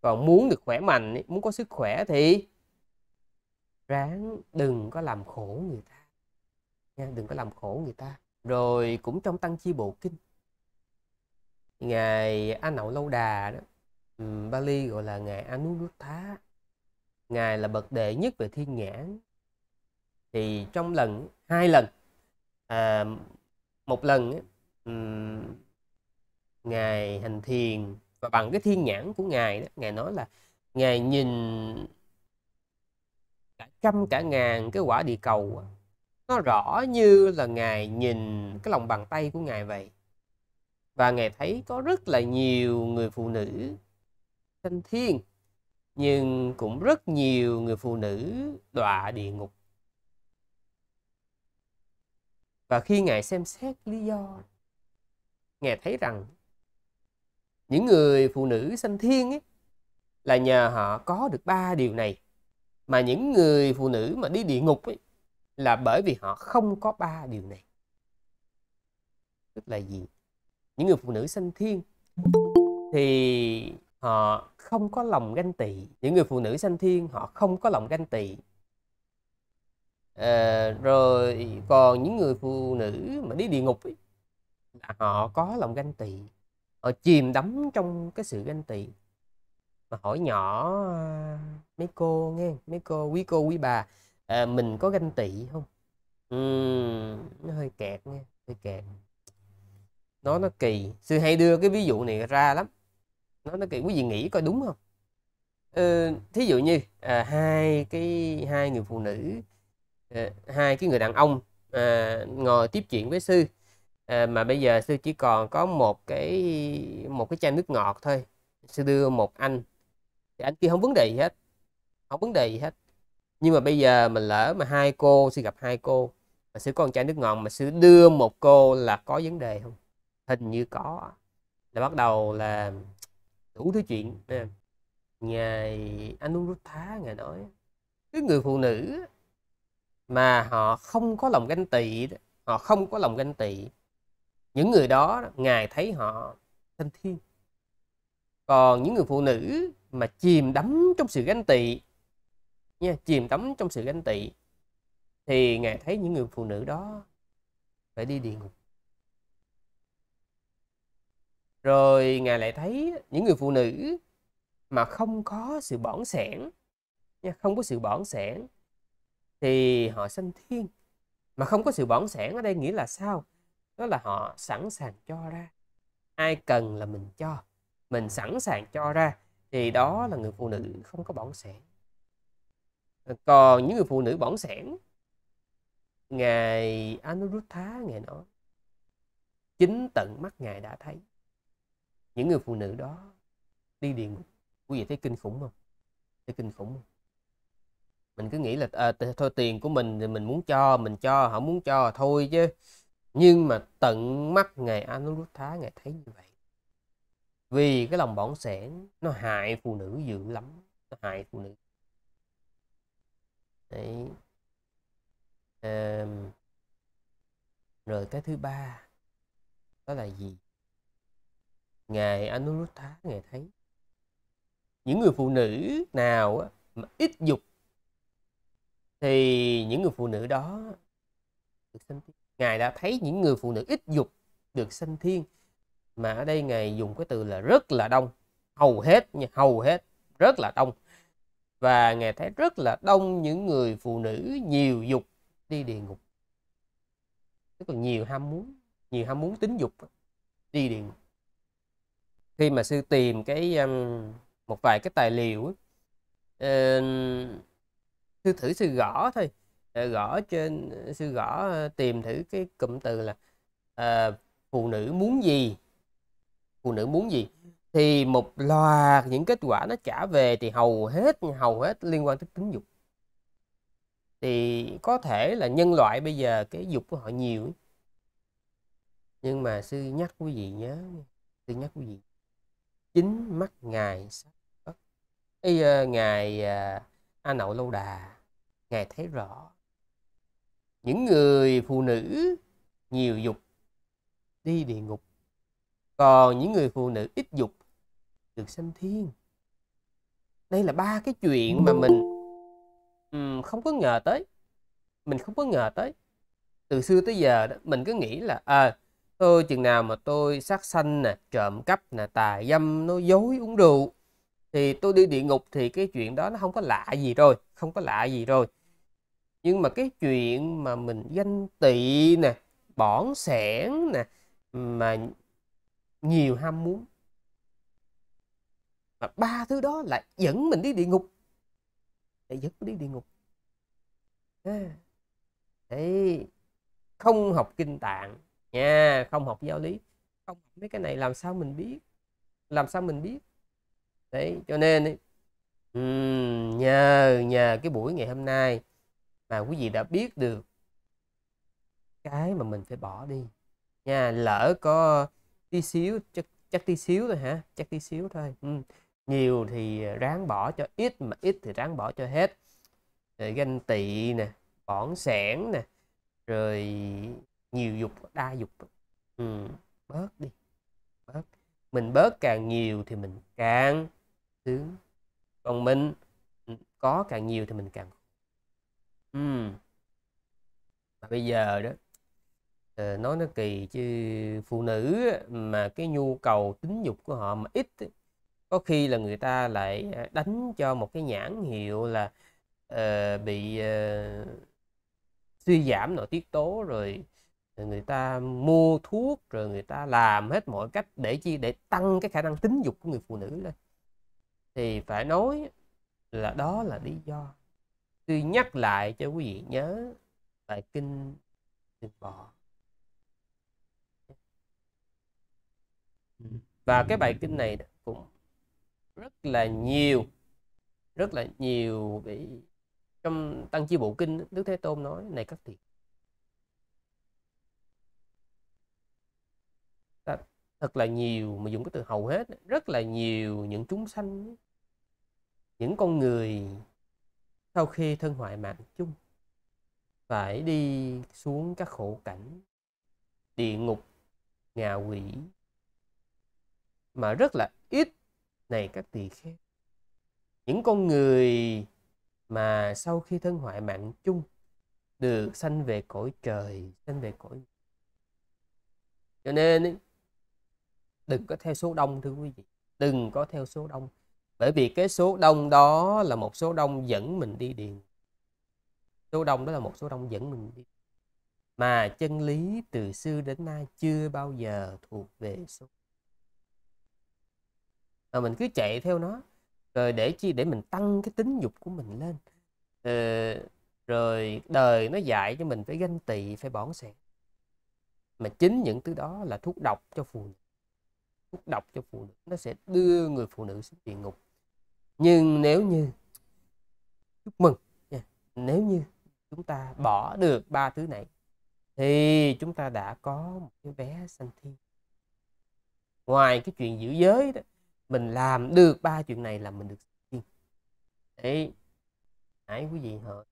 còn muốn được khỏe mạnh muốn có sức khỏe thì ráng đừng có làm khổ người ta nha đừng có làm khổ người ta rồi cũng trong tăng chi bộ kinh ngài a nậu lâu đà đó bali gọi là ngài anuruddha ngài là bậc đệ nhất về thiên nhãn thì trong lần hai lần à, một lần um, ngài hành thiền và bằng cái thiên nhãn của ngài đó, ngài nói là ngài nhìn cả trăm cả ngàn cái quả địa cầu à, nó rõ như là ngài nhìn cái lòng bàn tay của ngài vậy và ngài thấy có rất là nhiều người phụ nữ thanh thiên nhưng cũng rất nhiều người phụ nữ đọa địa ngục Và khi Ngài xem xét lý do, Ngài thấy rằng những người phụ nữ sanh thiên ấy, là nhờ họ có được ba điều này. Mà những người phụ nữ mà đi địa ngục ấy, là bởi vì họ không có ba điều này. Tức là gì? Những người phụ nữ sanh thiên thì họ không có lòng ganh tị. Những người phụ nữ sanh thiên họ không có lòng ganh tị à, rồi còn những người phụ nữ mà đi địa ngục ấy, là họ có lòng ganh tị họ chìm đắm trong cái sự ganh tị mà hỏi nhỏ à, mấy cô nghe mấy cô quý cô quý bà à, mình có ganh tị không ừ, nó hơi kẹt nghe hơi kẹt nó nó kỳ sư hay đưa cái ví dụ này ra lắm nó nó kỳ quý vị nghĩ coi đúng không ừ, thí dụ như à, hai cái hai người phụ nữ Ờ, hai cái người đàn ông à, ngồi tiếp chuyện với sư à, mà bây giờ sư chỉ còn có một cái một cái chai nước ngọt thôi sư đưa một anh thì anh kia không vấn đề gì hết không vấn đề gì hết nhưng mà bây giờ mình lỡ mà hai cô sư gặp hai cô mà sư có một chai nước ngọt mà sư đưa một cô là có vấn đề không hình như có là bắt đầu là đủ thứ chuyện ngày anh uống thá ngài nói cái người phụ nữ mà họ không có lòng ganh tị họ không có lòng ganh tị những người đó ngài thấy họ thanh thiên còn những người phụ nữ mà chìm đắm trong sự ganh tị nha chìm đắm trong sự ganh tị thì ngài thấy những người phụ nữ đó phải đi địa ngục rồi ngài lại thấy những người phụ nữ mà không có sự bỏng sẻn nha không có sự bỏng sẻn thì họ sanh thiên mà không có sự bỏng sẻn ở đây nghĩa là sao đó là họ sẵn sàng cho ra ai cần là mình cho mình sẵn sàng cho ra thì đó là người phụ nữ không có bỏng sẻn ờ, còn những người phụ nữ bỏng sẻn ngài Anuruddha ngài nói chính tận mắt ngài đã thấy những người phụ nữ đó đi địa quý vị thấy kinh khủng không thấy kinh khủng không mình cứ nghĩ là à, thôi tiền của mình thì mình muốn cho mình cho họ muốn cho thôi chứ nhưng mà tận mắt ngài Anuruddha ngài thấy như vậy vì cái lòng bỏng sẻ nó hại phụ nữ dữ lắm nó hại phụ nữ đấy à, rồi cái thứ ba đó là gì ngài Anuruddha ngài thấy những người phụ nữ nào mà ít dục thì những người phụ nữ đó được sanh thiên ngài đã thấy những người phụ nữ ít dục được sanh thiên mà ở đây ngài dùng cái từ là rất là đông hầu hết hầu hết rất là đông và ngài thấy rất là đông những người phụ nữ nhiều dục đi địa ngục tức là nhiều ham muốn nhiều ham muốn tính dục đi địa ngục khi mà sư tìm cái um, một vài cái tài liệu ấy, sư thử sư gõ thôi ờ, gõ trên ờ, sư gõ ờ, tìm thử cái cụm từ là à, phụ nữ muốn gì phụ nữ muốn gì thì một loạt những kết quả nó trả về thì hầu hết hầu hết liên quan tới tính dục thì có thể là nhân loại bây giờ cái dục của họ nhiều nhưng mà sư nhắc quý vị nhớ sư nhắc quý vị chính mắt ngài sắc ngài uh, A Nậu Lâu Đà, Ngài thấy rõ. Những người phụ nữ nhiều dục đi địa ngục. Còn những người phụ nữ ít dục được sanh thiên. Đây là ba cái chuyện mà mình um, không có ngờ tới. Mình không có ngờ tới. Từ xưa tới giờ đó, mình cứ nghĩ là à, ờ, tôi chừng nào mà tôi sát sanh nè, trộm cắp nè, tà dâm, nó dối, uống rượu thì tôi đi địa ngục thì cái chuyện đó nó không có lạ gì rồi không có lạ gì rồi nhưng mà cái chuyện mà mình ganh tị nè bỏn sẻn nè mà nhiều ham muốn mà ba thứ đó lại dẫn mình đi địa ngục lại dẫn mình đi địa ngục à. đấy không học kinh tạng nha không học giáo lý không mấy cái này làm sao mình biết làm sao mình biết đấy cho nên ấy, nhờ nhờ cái buổi ngày hôm nay mà quý vị đã biết được cái mà mình phải bỏ đi nha lỡ có tí xíu chắc chắc tí xíu thôi hả chắc tí xíu thôi ừ. nhiều thì ráng bỏ cho ít mà ít thì ráng bỏ cho hết rồi ganh tị nè bỏn sẻn nè rồi nhiều dục đa dục ừ. bớt đi bớt mình bớt càng nhiều thì mình càng thứ còn mình ừ, có càng nhiều thì mình càng uhm. mà bây giờ đó ờ, nói nó kỳ chứ phụ nữ mà cái nhu cầu tính dục của họ mà ít có khi là người ta lại ờ, đánh cho một cái nhãn hiệu là uh, bị uh, suy giảm nội tiết tố rồi người ta mua thuốc rồi người ta làm hết mọi cách để chi để tăng cái khả năng tính dục của người phụ nữ lên thì phải nói là đó là lý do tôi nhắc lại cho quý vị nhớ bài kinh đừng bỏ ừ. và cái bài kinh này cũng rất là nhiều rất là nhiều vị trong tăng chi bộ kinh đức thế tôn nói này các thiện thật là nhiều mà dùng cái từ hầu hết rất là nhiều những chúng sanh những con người sau khi thân hoại mạng chung phải đi xuống các khổ cảnh địa ngục ngạ quỷ mà rất là ít này các tỳ kheo những con người mà sau khi thân hoại mạng chung được sanh về cõi trời sanh về cõi cho nên đừng có theo số đông thưa quý vị đừng có theo số đông bởi vì cái số đông đó là một số đông dẫn mình đi điền số đông đó là một số đông dẫn mình đi mà chân lý từ xưa đến nay chưa bao giờ thuộc về số mà mình cứ chạy theo nó rồi để chi để mình tăng cái tính dục của mình lên ờ, rồi đời nó dạy cho mình phải ganh tị phải bỏn sẻ, mà chính những thứ đó là thuốc độc cho phù. nữ thuốc độc cho phụ nữ nó sẽ đưa người phụ nữ xuống địa ngục nhưng nếu như chúc mừng nếu như chúng ta bỏ được ba thứ này thì chúng ta đã có một cái bé sanh thiên ngoài cái chuyện giữ giới đó mình làm được ba chuyện này là mình được sanh thiên đấy nãy quý vị hỏi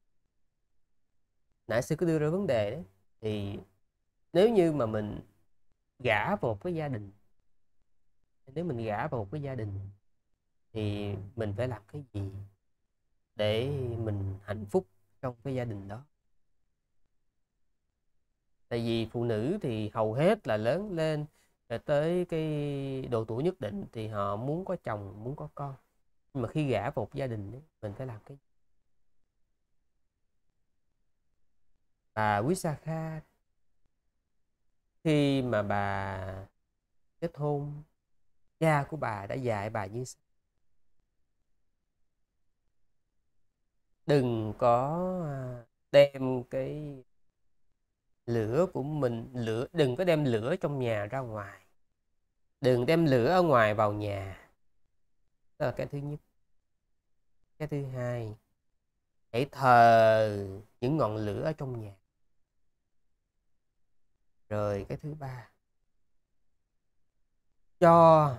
nãy sư cứ đưa ra vấn đề đấy thì nếu như mà mình gả một cái gia đình nếu mình gả vào một cái gia đình thì mình phải làm cái gì để mình hạnh phúc trong cái gia đình đó tại vì phụ nữ thì hầu hết là lớn lên tới cái độ tuổi nhất định thì họ muốn có chồng muốn có con nhưng mà khi gả vào một gia đình ấy, mình phải làm cái gì bà Kha khi mà bà kết hôn cha của bà đã dạy bà như sau đừng có à, đem cái lửa của mình lửa đừng có đem lửa trong nhà ra ngoài đừng đem lửa ở ngoài vào nhà đó là cái thứ nhất cái thứ hai hãy thờ những ngọn lửa ở trong nhà rồi cái thứ ba cho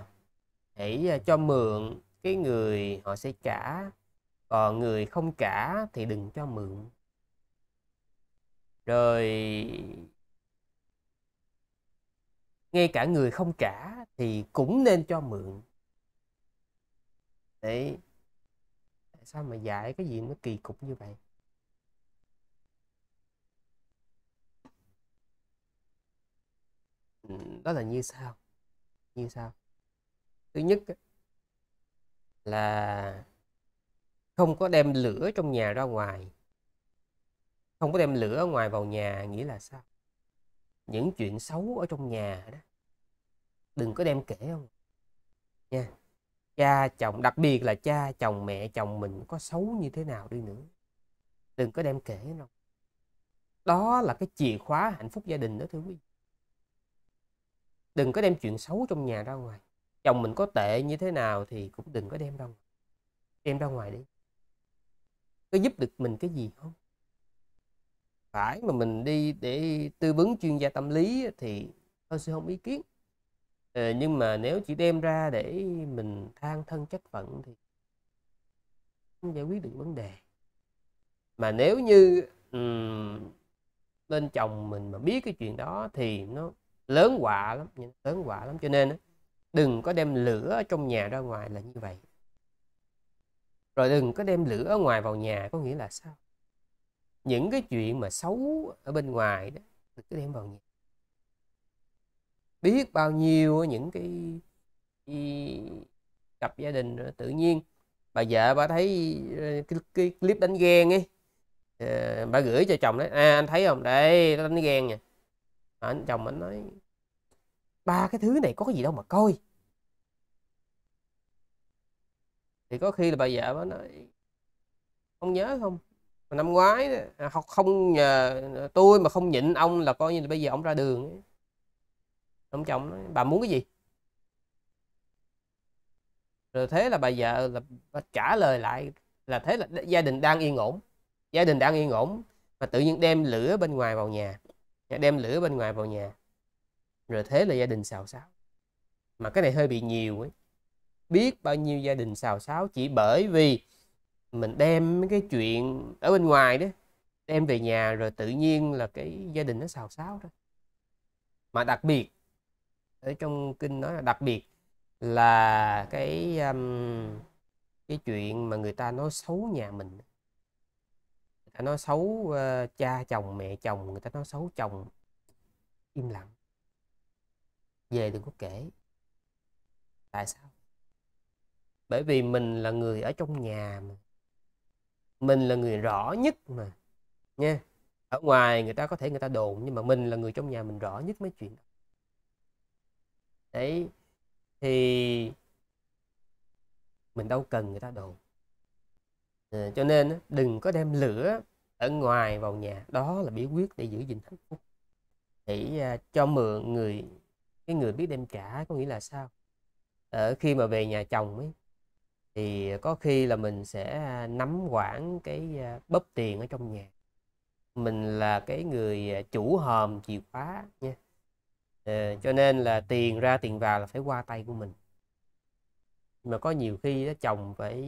để ờ, cho mượn cái người họ sẽ trả còn người không trả thì đừng cho mượn rồi ngay cả người không trả thì cũng nên cho mượn để tại sao mà dạy cái gì nó kỳ cục như vậy ừ, đó là như sao như sao thứ nhất là không có đem lửa trong nhà ra ngoài không có đem lửa ở ngoài vào nhà nghĩa là sao những chuyện xấu ở trong nhà đó đừng có đem kể không nha cha chồng đặc biệt là cha chồng mẹ chồng mình có xấu như thế nào đi nữa đừng có đem kể đâu đó là cái chìa khóa hạnh phúc gia đình đó thưa quý vị đừng có đem chuyện xấu trong nhà ra ngoài chồng mình có tệ như thế nào thì cũng đừng có đem ra ngoài đem ra ngoài đi có giúp được mình cái gì không phải mà mình đi để tư vấn chuyên gia tâm lý thì tôi sẽ không ý kiến ờ, nhưng mà nếu chỉ đem ra để mình than thân trách phận thì không giải quyết được vấn đề mà nếu như um, chồng mình mà biết cái chuyện đó thì nó lớn quả lắm lớn quả lắm cho nên đừng có đem lửa trong nhà ra ngoài là như vậy rồi đừng có đem lửa ở ngoài vào nhà có nghĩa là sao những cái chuyện mà xấu ở bên ngoài đó đừng có đem vào nhà biết bao nhiêu những cái, cái cặp gia đình rồi tự nhiên bà vợ bà thấy ờ, cái, cái clip đánh ghen ấy ờ, bà gửi cho chồng đấy à anh thấy không đây đánh ghen nha ờ, anh chồng anh nói ba cái thứ này có cái gì đâu mà coi thì có khi là bà vợ bà nói ông nhớ không năm ngoái à, học không nhờ à, tôi mà không nhịn ông là coi như là bây giờ ông ra đường ông chồng nói, bà muốn cái gì rồi thế là bà vợ là bà trả lời lại là thế là gia đình đang yên ổn gia đình đang yên ổn mà tự nhiên đem lửa bên ngoài vào nhà đem lửa bên ngoài vào nhà rồi thế là gia đình xào xáo mà cái này hơi bị nhiều ấy biết bao nhiêu gia đình xào xáo chỉ bởi vì mình đem cái chuyện ở bên ngoài đó đem về nhà rồi tự nhiên là cái gia đình nó xào xáo thôi mà đặc biệt ở trong kinh nói là đặc biệt là cái um, cái chuyện mà người ta nói xấu nhà mình người ta nói xấu uh, cha chồng mẹ chồng người ta nói xấu chồng im lặng về đừng có kể tại sao bởi vì mình là người ở trong nhà mà mình là người rõ nhất mà nha ở ngoài người ta có thể người ta đồn nhưng mà mình là người trong nhà mình rõ nhất mấy chuyện đấy thì mình đâu cần người ta đồn à, cho nên đừng có đem lửa ở ngoài vào nhà đó là bí quyết để giữ gìn hạnh phúc hãy à, cho mượn người cái người biết đem trả có nghĩa là sao ở ờ, khi mà về nhà chồng ấy thì có khi là mình sẽ à, nắm quản cái à, bóp tiền ở trong nhà mình là cái người à, chủ hòm chìa khóa nha à, cho nên là tiền ra tiền vào là phải qua tay của mình mà có nhiều khi đó chồng phải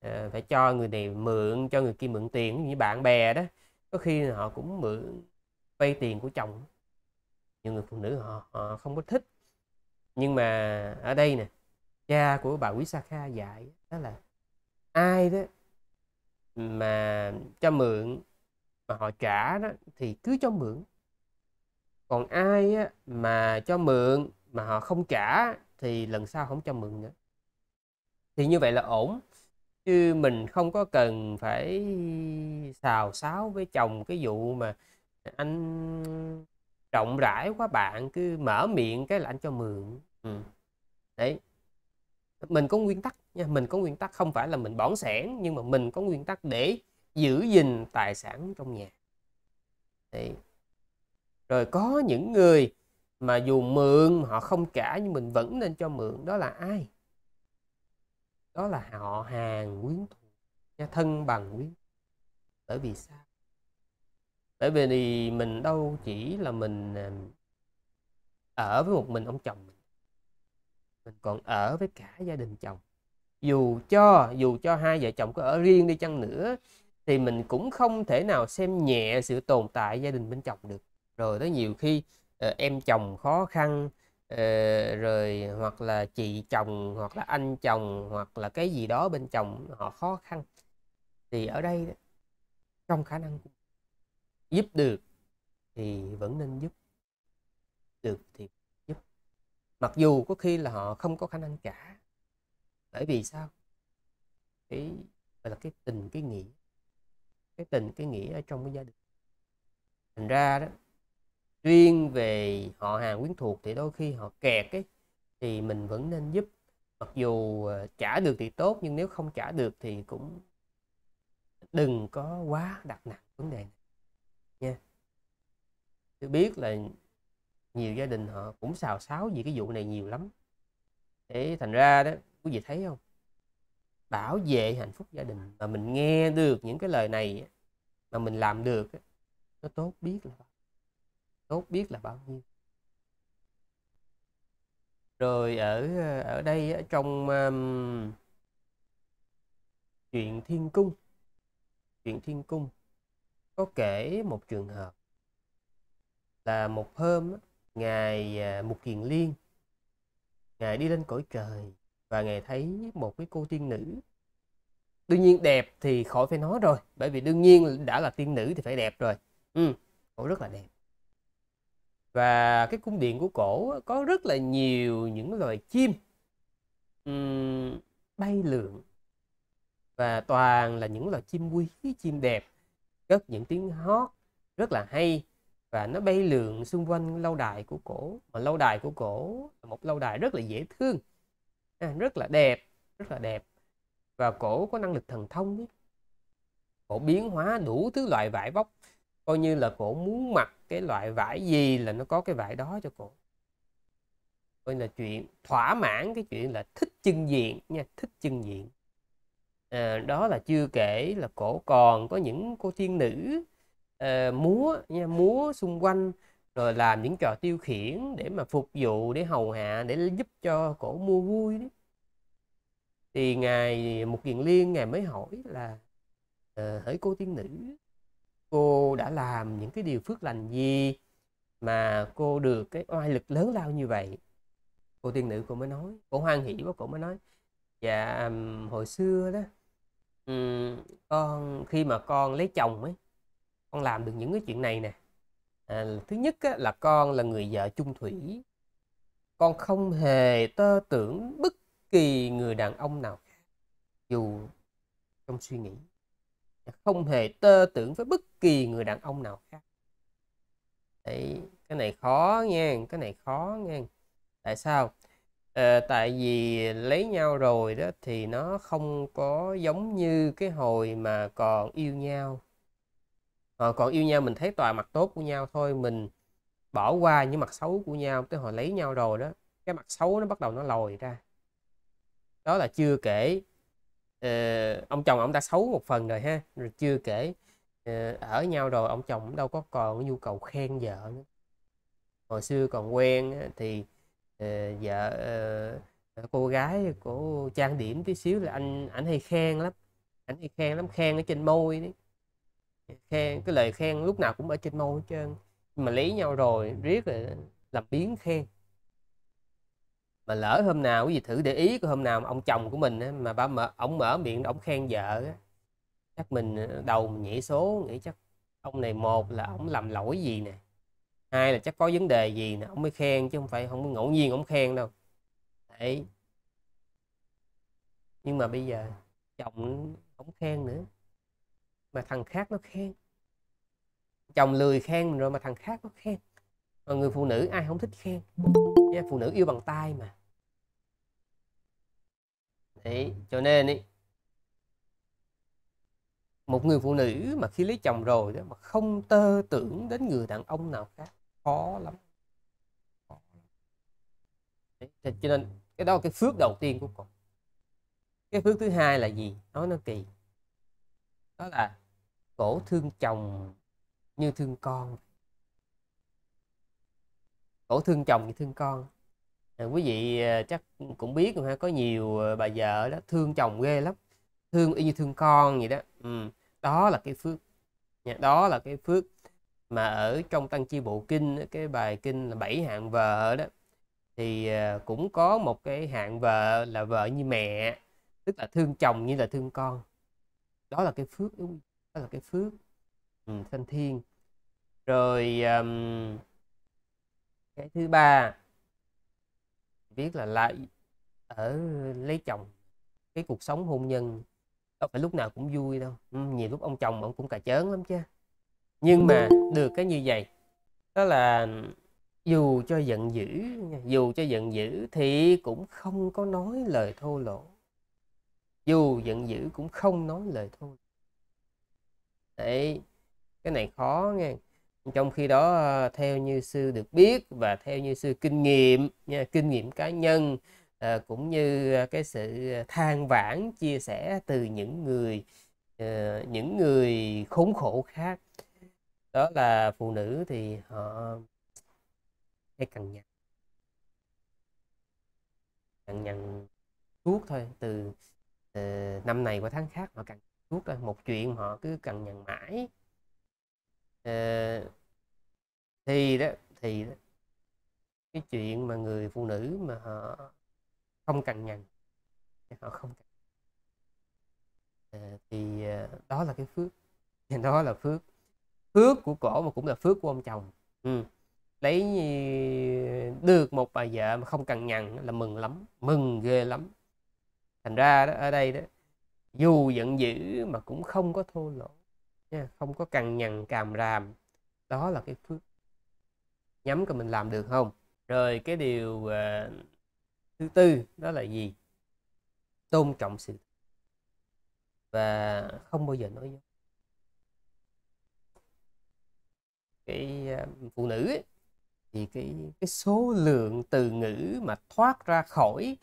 à, phải cho người này mượn cho người kia mượn tiền như bạn bè đó có khi họ cũng mượn vay tiền của chồng nhiều người phụ nữ họ, họ không có thích nhưng mà ở đây nè cha của bà quý sa kha dạy đó là ai đó mà cho mượn mà họ trả đó thì cứ cho mượn còn ai á, mà cho mượn mà họ không trả thì lần sau không cho mượn nữa thì như vậy là ổn chứ mình không có cần phải xào xáo với chồng cái vụ mà anh rộng rãi quá bạn cứ mở miệng cái là anh cho mượn ừ. đấy mình có nguyên tắc nha mình có nguyên tắc không phải là mình bỏng sẻn nhưng mà mình có nguyên tắc để giữ gìn tài sản trong nhà đấy. rồi có những người mà dù mượn họ không trả nhưng mình vẫn nên cho mượn đó là ai đó là họ hàng quyến thuộc thân bằng quyến bởi vì sao bởi vì thì mình đâu chỉ là mình à, ở với một mình ông chồng mình còn ở với cả gia đình chồng dù cho dù cho hai vợ chồng có ở riêng đi chăng nữa thì mình cũng không thể nào xem nhẹ sự tồn tại gia đình bên chồng được rồi tới nhiều khi ờ, em chồng khó khăn ờ, rồi hoặc là chị chồng hoặc là anh chồng hoặc là cái gì đó bên chồng họ khó khăn thì ở đây trong khả năng của giúp được thì vẫn nên giúp được thì giúp mặc dù có khi là họ không có khả năng trả bởi vì sao cái gọi là cái tình cái nghĩa cái tình cái nghĩa ở trong cái gia đình thành ra đó riêng về họ hàng quyến thuộc thì đôi khi họ kẹt ấy thì mình vẫn nên giúp mặc dù ờ, trả được thì tốt nhưng nếu không trả được thì cũng đừng có quá đặt nặng vấn đề này tôi biết là nhiều gia đình họ cũng xào xáo vì cái vụ này nhiều lắm thế thành ra đó quý vị thấy không bảo vệ hạnh phúc gia đình mà mình nghe được những cái lời này mà mình làm được nó tốt biết là tốt biết là bao nhiêu rồi ở ở đây ở trong um, chuyện thiên cung chuyện thiên cung có kể một trường hợp là một hôm ngài à, Mục Kiền Liên ngài đi lên cõi trời và ngài thấy một cái cô tiên nữ đương nhiên đẹp thì khỏi phải nói rồi bởi vì đương nhiên đã là tiên nữ thì phải đẹp rồi ừ, cổ rất là đẹp và cái cung điện của cổ có rất là nhiều những loài chim um, bay lượn và toàn là những loài chim quý chim đẹp cất những tiếng hót rất là hay và nó bay lượn xung quanh lâu đài của cổ mà lâu đài của cổ là một lâu đài rất là dễ thương à, rất là đẹp rất là đẹp và cổ có năng lực thần thông ấy. cổ biến hóa đủ thứ loại vải vóc coi như là cổ muốn mặc cái loại vải gì là nó có cái vải đó cho cổ coi là chuyện thỏa mãn cái chuyện là thích chân diện nha thích chân diện à, đó là chưa kể là cổ còn có những cô thiên nữ Ờ, múa nha múa xung quanh rồi làm những trò tiêu khiển để mà phục vụ để hầu hạ để giúp cho cổ mua vui đấy thì ngài một kiền liên ngài mới hỏi là uh, hỡi cô tiên nữ cô đã làm những cái điều phước lành gì mà cô được cái oai lực lớn lao như vậy cô tiên nữ cô mới nói cô hoan hỉ quá cô mới nói dạ hồi xưa đó con khi mà con lấy chồng ấy con làm được những cái chuyện này nè à, thứ nhất á, là con là người vợ chung thủy con không hề tơ tưởng bất kỳ người đàn ông nào dù trong suy nghĩ không hề tơ tưởng với bất kỳ người đàn ông nào khác Đấy, cái này khó nha cái này khó nha tại sao à, tại vì lấy nhau rồi đó thì nó không có giống như cái hồi mà còn yêu nhau họ ờ, còn yêu nhau mình thấy toàn mặt tốt của nhau thôi mình bỏ qua những mặt xấu của nhau tới họ lấy nhau rồi đó cái mặt xấu nó bắt đầu nó lòi ra đó là chưa kể uh, ông chồng ông đã xấu một phần rồi ha rồi chưa kể uh, ở nhau rồi ông chồng đâu có còn nhu cầu khen vợ nữa hồi xưa còn quen thì uh, vợ uh, cô gái của trang điểm tí xíu là anh ảnh hay khen lắm ảnh hay khen lắm khen ở trên môi đấy khen cái lời khen lúc nào cũng ở trên môi hết trơn mà lấy nhau rồi riết là làm biến khen mà lỡ hôm nào cái gì thử để ý của hôm nào ông chồng của mình mà ba mở ông mở miệng ông khen vợ chắc mình ờ, đầu mình nhảy số nghĩ chắc ông này một là ông làm lỗi gì nè hai là chắc có vấn đề gì nè ông mới khen chứ không phải không ngẫu nhiên ông khen đâu đấy nhưng mà bây giờ chồng không khen nữa mà thằng khác nó khen chồng lười khen mình rồi mà thằng khác nó khen mà người phụ nữ ai không thích khen phụ nữ yêu bằng tay mà đấy cho nên ý, một người phụ nữ mà khi lấy chồng rồi đó mà không tơ tưởng đến người đàn ông nào khác khó lắm đấy, cho nên cái đó là cái phước đầu tiên của con cái phước thứ hai là gì nói nó kỳ đó là cổ thương chồng như thương con cổ thương chồng như thương con à, quý vị à, chắc cũng biết ha có nhiều à, bà vợ đó thương chồng ghê lắm thương y như thương con vậy đó ừ. đó là cái phước dạ, đó là cái phước mà ở trong tăng chi bộ kinh cái bài kinh là bảy hạng vợ đó thì à, cũng có một cái hạng vợ là vợ như mẹ tức là thương chồng như là thương con đó là cái phước đúng không đó là cái phước ừ, thiên rồi um, cái thứ ba biết là lại ở lấy chồng cái cuộc sống hôn nhân đâu phải lúc nào cũng vui đâu ừ, nhiều lúc ông chồng ông cũng cà chớn lắm chứ nhưng mà được cái như vậy đó là dù cho giận dữ dù cho giận dữ thì cũng không có nói lời thô lỗ dù giận dữ cũng không nói lời thô lỗ Đấy, cái này khó nghe. Trong khi đó ờ, theo như sư được biết và theo như sư kinh nghiệm, nha, kinh nghiệm cá nhân à, cũng như ờ, cái sự than vãn chia sẻ từ những người uh, những người khốn khổ khác đó là phụ nữ thì họ hay cần nhằn cần nhằn suốt thôi từ uh, năm này qua tháng khác họ cần suốt rồi à, một chuyện họ cứ cần nhằn mãi à, thì đó thì đó cái chuyện mà người phụ nữ mà họ không cần nhằn họ không cần à, thì ờ, đó là cái phước thì đó là phước phước của cổ mà cũng là phước của ông chồng ừ. lấy được một bà vợ mà không cần nhằn là mừng lắm mừng ghê lắm thành ra đó ở đây đó dù giận dữ mà cũng không có thô lỗ không có cằn nhằn càm ràm đó là cái phước nhắm coi mình làm được không rồi cái điều uh, thứ tư đó là gì tôn trọng sự và không bao giờ nói dối cái uh, phụ nữ ấy, thì cái cái số lượng từ ngữ mà thoát ra khỏi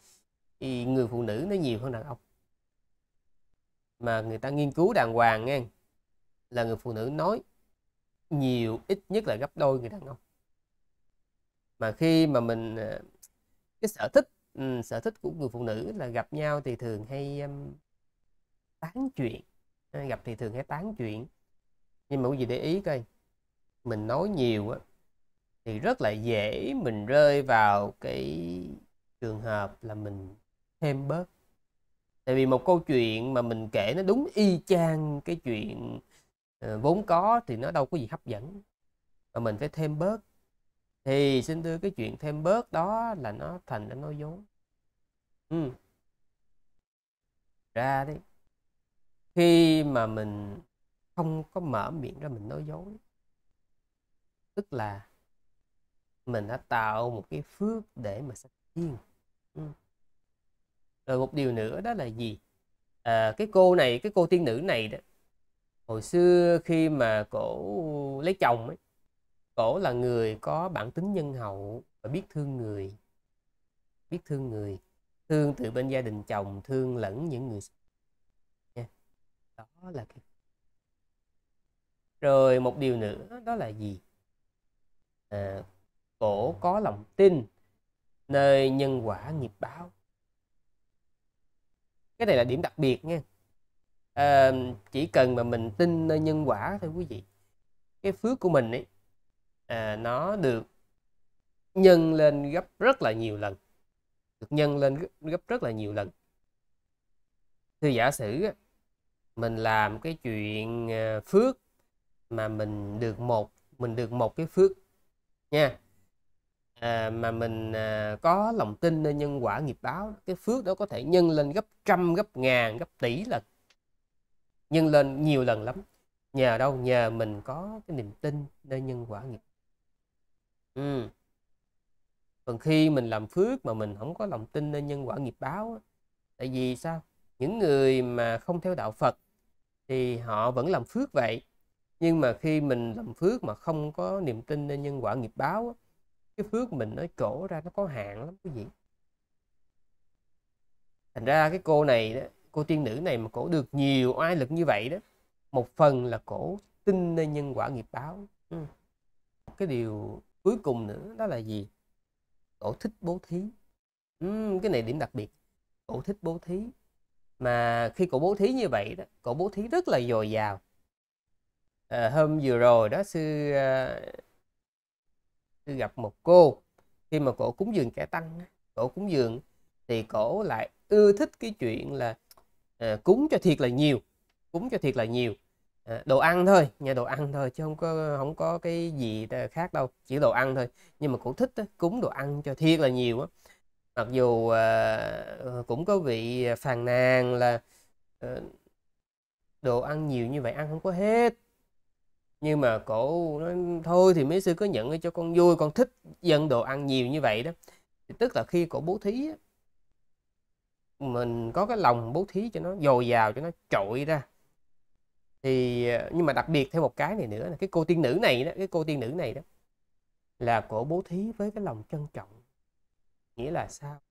thì người phụ nữ nó nhiều hơn đàn ông mà người ta nghiên cứu đàng hoàng nghe là người phụ nữ nói nhiều ít nhất là gấp đôi người đàn ông mà khi mà mình ờ, cái sở thích ừ, sở thích của người phụ nữ là gặp nhau thì thường hay um, tán chuyện ờ, gặp thì thường hay tán chuyện nhưng mà quý gì để ý coi mình nói nhiều á thì rất là dễ mình rơi vào cái trường hợp là mình thêm bớt tại vì một câu chuyện mà mình kể nó đúng y chang cái chuyện uh, vốn có thì nó đâu có gì hấp dẫn mà mình phải thêm bớt thì xin đưa cái chuyện thêm bớt đó là nó thành ra nói dối ừ. ra đi khi mà mình không có mở miệng ra mình nói dối tức là mình đã tạo một cái phước để mà sanh thiên ừ rồi một điều nữa đó là gì à, cái cô này cái cô tiên nữ này đó hồi xưa khi mà cổ lấy chồng ấy cổ là người có bản tính nhân hậu và biết thương người biết thương người thương từ bên gia đình chồng thương lẫn những người nha đó là cái rồi một điều nữa đó là gì à, cổ có lòng tin nơi nhân quả nghiệp báo cái này là điểm đặc biệt nha à, chỉ cần mà mình tin nơi nhân quả thôi quý vị cái phước của mình ấy à, nó được nhân lên gấp rất là nhiều lần được nhân lên gấp rất là nhiều lần thì giả sử mình làm cái chuyện à, phước mà mình được một mình được một cái phước nha À, mà mình à, có lòng tin nơi nhân quả nghiệp báo cái phước đó có thể nhân lên gấp trăm gấp ngàn gấp tỷ lần nhân lên nhiều lần lắm nhờ đâu nhờ mình có cái niềm tin nơi nhân quả nghiệp ừ. còn khi mình làm phước mà mình không có lòng tin nơi nhân quả nghiệp báo tại vì sao những người mà không theo đạo Phật thì họ vẫn làm phước vậy nhưng mà khi mình làm phước mà không có niềm tin nơi nhân quả nghiệp báo cái phước mình nó trổ ra nó có hạn lắm cái gì thành ra cái cô này đó cô tiên nữ này mà cổ được nhiều oai lực như vậy đó một phần là cổ tin nơi nhân quả nghiệp báo ừ. cái điều cuối cùng nữa đó là gì cổ thích bố thí ừ, cái này điểm đặc biệt cổ thích bố thí mà khi cổ bố thí như vậy đó cổ bố thí rất là dồi dào à, hôm vừa rồi đó sư uh, tôi gặp một cô khi mà cổ cúng dường kẻ tăng cổ cúng dường thì cổ lại ưa thích cái chuyện là à, cúng cho thiệt là nhiều cúng cho thiệt là nhiều à, đồ ăn thôi nhà đồ ăn thôi chứ không có không có cái gì khác đâu chỉ đồ ăn thôi nhưng mà cổ thích đó, cúng đồ ăn cho thiệt là nhiều á mặc dù à, cũng có vị phàn nàn là à, đồ ăn nhiều như vậy ăn không có hết nhưng mà cổ nói thôi thì mấy sư có nhận cho con vui con thích dân đồ ăn nhiều như vậy đó thì tức là khi cổ bố thí mình có cái lòng bố thí cho nó dồi dào cho nó trội ra thì ờ, nhưng mà đặc biệt thêm một cái này nữa là cái cô tiên nữ này đó cái cô tiên nữ này đó là cổ bố thí với cái lòng trân trọng nghĩa là sao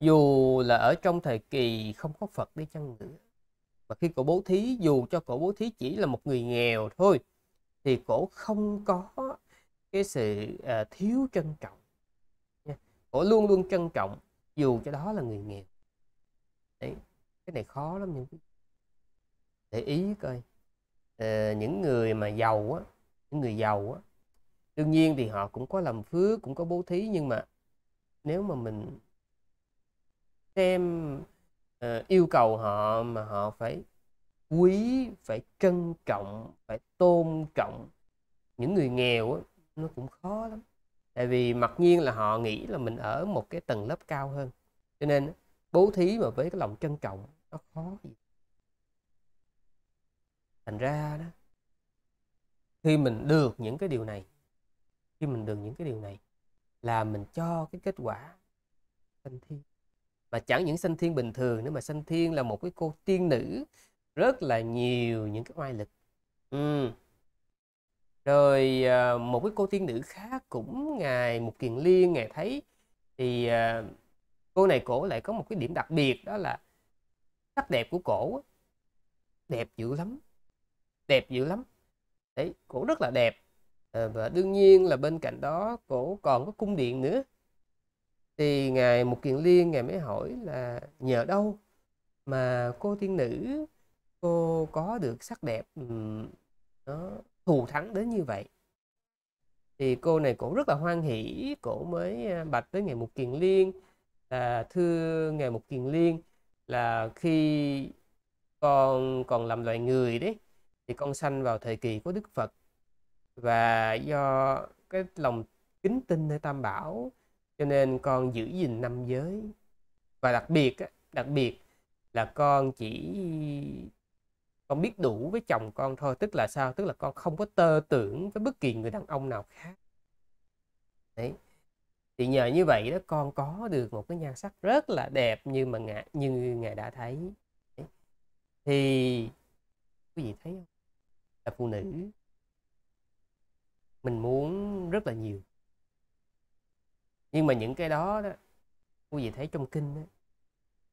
dù là ở trong thời kỳ không có phật đi chăng nữa và khi cổ bố thí dù cho cổ bố thí chỉ là một người nghèo thôi thì cổ không có cái sự à, thiếu trân trọng nha. cổ luôn luôn trân trọng dù cho đó là người nghèo đấy cái này khó lắm những để ý coi à, những người mà giàu á những người giàu á đương nhiên thì họ cũng có làm phước cũng có bố thí nhưng mà nếu mà mình xem Ờ, yêu cầu họ mà họ phải quý phải trân trọng phải tôn trọng những người nghèo á, nó cũng khó lắm tại vì mặc nhiên là họ nghĩ là mình ở một cái tầng lớp cao hơn cho nên bố thí mà với cái lòng trân trọng nó khó gì thành ra đó khi mình được những cái điều này khi mình được những cái điều này là mình cho cái kết quả thanh thiên mà chẳng những sanh thiên bình thường nữa mà sanh thiên là một cái cô tiên nữ rất là nhiều những cái oai lực ừ. rồi à, một cái cô tiên nữ khác cũng ngài một kiền liên ngài thấy thì à, cô này cổ lại có một cái điểm đặc biệt đó là sắc đẹp của cổ đẹp dữ lắm đẹp dữ lắm đấy cổ rất là đẹp ờ, và đương nhiên là bên cạnh đó cổ còn có cung điện nữa thì ngài một Kiền Liên ngài mới hỏi là nhờ đâu mà cô tiên nữ cô có được sắc đẹp nó thù thắng đến như vậy thì cô này cũng rất là hoan hỷ cổ mới bạch với ngày một Kiền Liên là thưa ngày một Kiền Liên là khi con còn làm loài người đấy thì con sanh vào thời kỳ của Đức Phật và do cái lòng kính tin nơi Tam Bảo cho nên con giữ gìn năm giới và đặc biệt đặc biệt là con chỉ con biết đủ với chồng con thôi tức là sao tức là con không có tơ tưởng với bất kỳ người đàn ông nào khác đấy thì nhờ như vậy đó con có được một cái nhan sắc rất là đẹp như mà ngài như ngài đã thấy đấy. thì quý vị thấy không là phụ nữ mình muốn rất là nhiều nhưng mà những cái đó đó quý vị thấy trong kinh đó,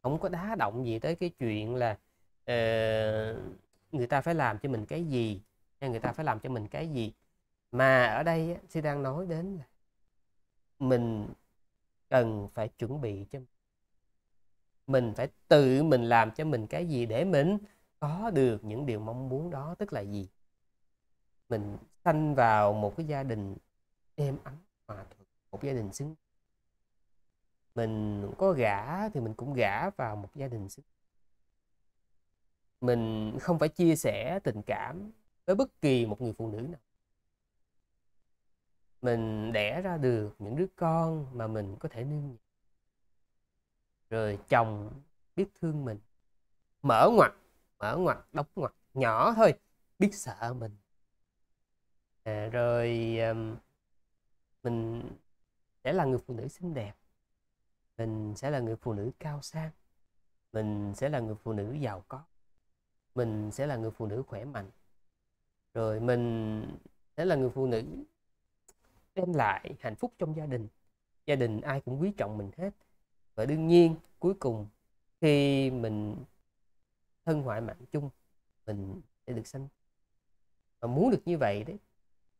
không có đá động gì tới cái chuyện là uh, người ta phải làm cho mình cái gì hay người ta phải làm cho mình cái gì mà ở đây sư đang nói đến là mình cần phải chuẩn bị cho mình. mình phải tự mình làm cho mình cái gì để mình có được những điều mong muốn đó tức là gì mình sanh vào một cái gia đình êm ấm hòa thuận một gia đình xứng mình có gả thì mình cũng gả vào một gia đình xích mình không phải chia sẻ tình cảm với bất kỳ một người phụ nữ nào mình đẻ ra được những đứa con mà mình có thể nương nhẹ rồi chồng biết thương mình mở ngoặt mở ngoặt đóng ngoặt nhỏ thôi biết sợ mình à, rồi um, mình sẽ là người phụ nữ xinh đẹp mình sẽ là người phụ nữ cao sang mình sẽ là người phụ nữ giàu có mình sẽ là người phụ nữ khỏe mạnh rồi mình sẽ là người phụ nữ đem lại hạnh phúc trong gia đình gia đình ai cũng quý trọng mình hết và đương nhiên cuối cùng khi mình thân hoại mạng chung mình sẽ được sanh mà muốn được như vậy đấy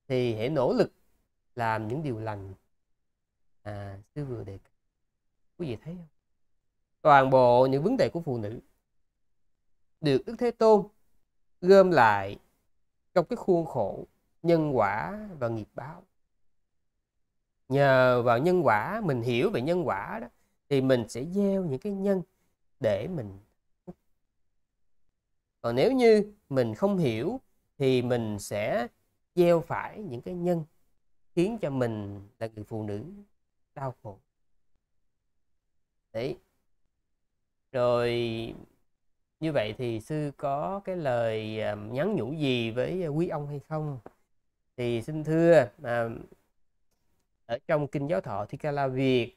thì hãy nỗ lực làm những điều lành à, sư vừa đề cập quý vị thấy không toàn bộ những vấn đề của phụ nữ được đức thế tôn gom lại trong cái khuôn khổ nhân quả và nghiệp báo nhờ vào nhân quả mình hiểu về nhân quả đó thì mình sẽ gieo những cái nhân để mình còn nếu như mình không hiểu thì mình sẽ gieo phải những cái nhân khiến cho mình là người phụ nữ đau khổ đấy rồi như vậy thì sư có cái lời ờ, nhắn nhủ gì với ờ, quý ông hay không thì xin thưa à, ở trong kinh giáo thọ thi ca la Việt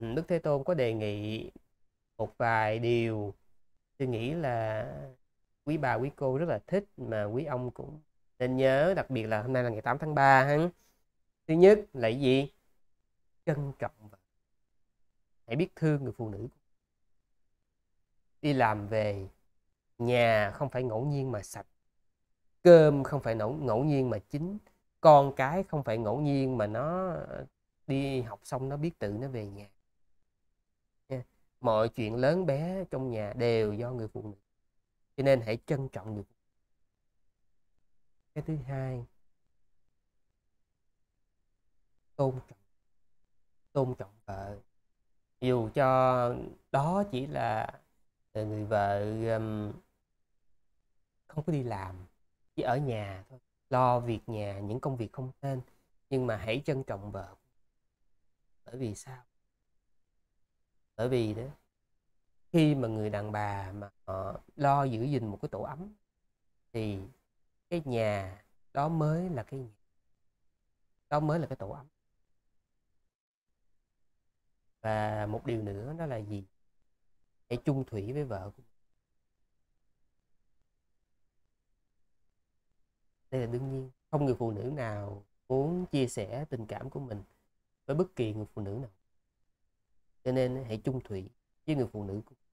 ừ, Đức Thế Tôn có đề nghị một vài điều tôi nghĩ là quý bà quý cô rất là thích mà quý ông cũng nên nhớ đặc biệt là hôm nay là ngày 8 tháng 3 hắn thứ nhất là gì trân trọng và hãy biết thương người phụ nữ đi làm về nhà không phải ngẫu nhiên mà sạch cơm không phải ngẫu, ngẫu nhiên mà chín con cái không phải ngẫu nhiên mà nó đi học xong nó biết tự nó về nhà mọi chuyện lớn bé trong nhà đều do người phụ nữ cho nên hãy trân trọng người cái thứ hai tôn trọng tôn trọng vợ dù cho đó chỉ là người vợ um, không có đi làm chỉ ở nhà thôi lo việc nhà những công việc không tên nhưng mà hãy trân trọng vợ bởi vì sao bởi vì đó khi mà người đàn bà mà họ lo giữ gìn một cái tổ ấm thì cái nhà đó mới là cái đó mới là cái tổ ấm và một điều nữa đó là gì hãy chung thủy với vợ của mình đây là đương nhiên không người phụ nữ nào muốn chia sẻ tình cảm của mình với bất kỳ người phụ nữ nào cho nên hãy chung thủy với người phụ nữ của mình.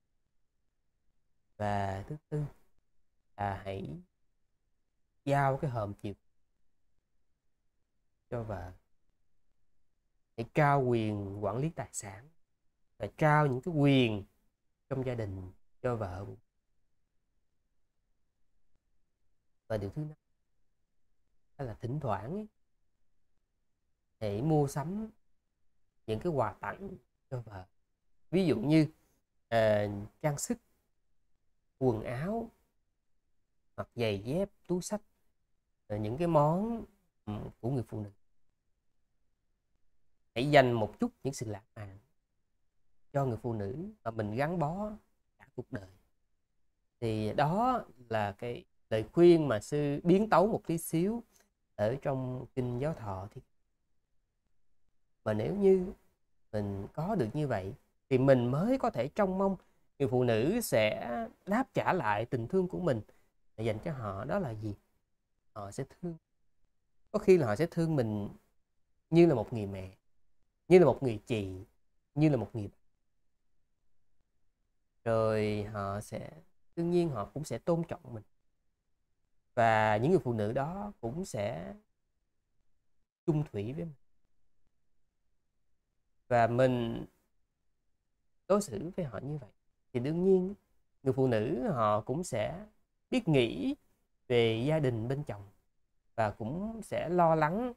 và thứ tư là hãy giao cái hòm chìa cho vợ hãy trao quyền quản lý tài sản và trao những cái quyền trong gia đình cho vợ và điều thứ năm đó là thỉnh thoảng ấy, hãy mua sắm những cái quà tặng cho vợ ví dụ như à, trang sức quần áo hoặc giày dép túi sách những cái món của người phụ nữ hãy dành một chút những sự lãng mạn cho người phụ nữ mà mình gắn bó cả cuộc đời thì đó là cái lời khuyên mà sư biến tấu một tí xíu ở trong kinh giáo thọ thì mà nếu như mình có được như vậy thì mình mới có thể trông mong người phụ nữ sẽ đáp trả lại tình thương của mình dành cho họ đó là gì họ sẽ thương có khi là họ sẽ thương mình như là một người mẹ như là một người chị như là một người rồi họ sẽ đương nhiên họ cũng sẽ tôn trọng mình và những người phụ nữ đó cũng sẽ chung thủy với mình và mình đối xử với họ như vậy thì đương nhiên người phụ nữ họ cũng sẽ biết nghĩ về gia đình bên chồng và cũng sẽ lo lắng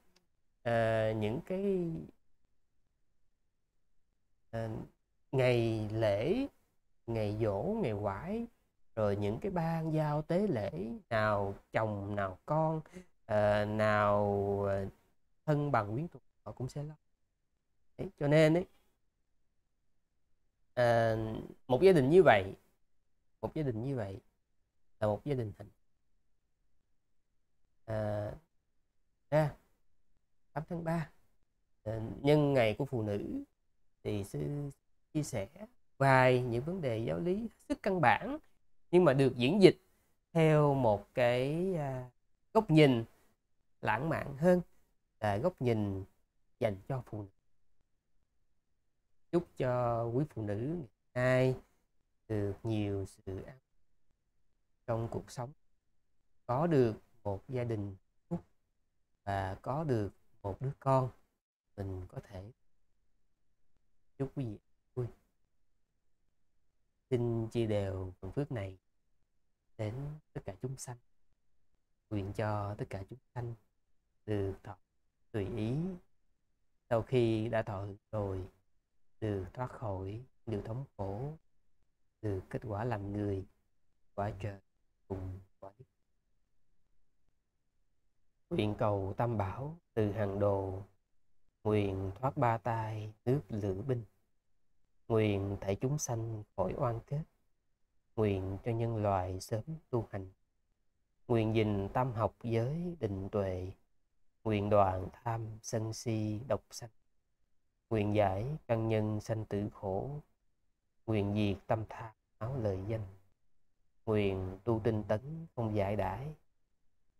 uh, những cái Ờ, ngày lễ ngày dỗ ngày quải rồi những cái ban giao tế lễ nào chồng nào con à, nào ờ, thân bằng quyến thuộc họ cũng sẽ lo đấy, cho nên đấy à, một gia đình như vậy một gia đình như vậy là một gia đình hạnh à, ra 8 tháng 3 à, nhân ngày của phụ nữ thì sư chia sẻ vài những vấn đề giáo lý rất căn bản nhưng mà được diễn dịch theo một cái à, góc nhìn lãng mạn hơn là góc nhìn dành cho phụ nữ chúc cho quý phụ nữ ngày nay được nhiều sự an trong cuộc sống có được một gia đình và có được một đứa con mình có thể chúc quý vị vui xin chia đều phần phước này đến tất cả chúng sanh nguyện cho tất cả chúng sanh được thọ tùy ý sau khi đã thọ rồi được thoát khỏi điều thống khổ từ kết quả làm người quả trời cùng quả đất nguyện cầu tam bảo từ hàng đồ nguyện thoát ba tai nước lửa binh nguyện thể chúng sanh khỏi oan kết nguyện cho nhân loại sớm tu hành nguyện dình tam học giới định tuệ nguyện đoạn tham sân si độc sanh nguyện giải căn nhân sanh tử khổ nguyện diệt tâm tham áo lợi danh nguyện tu tinh tấn không giải đãi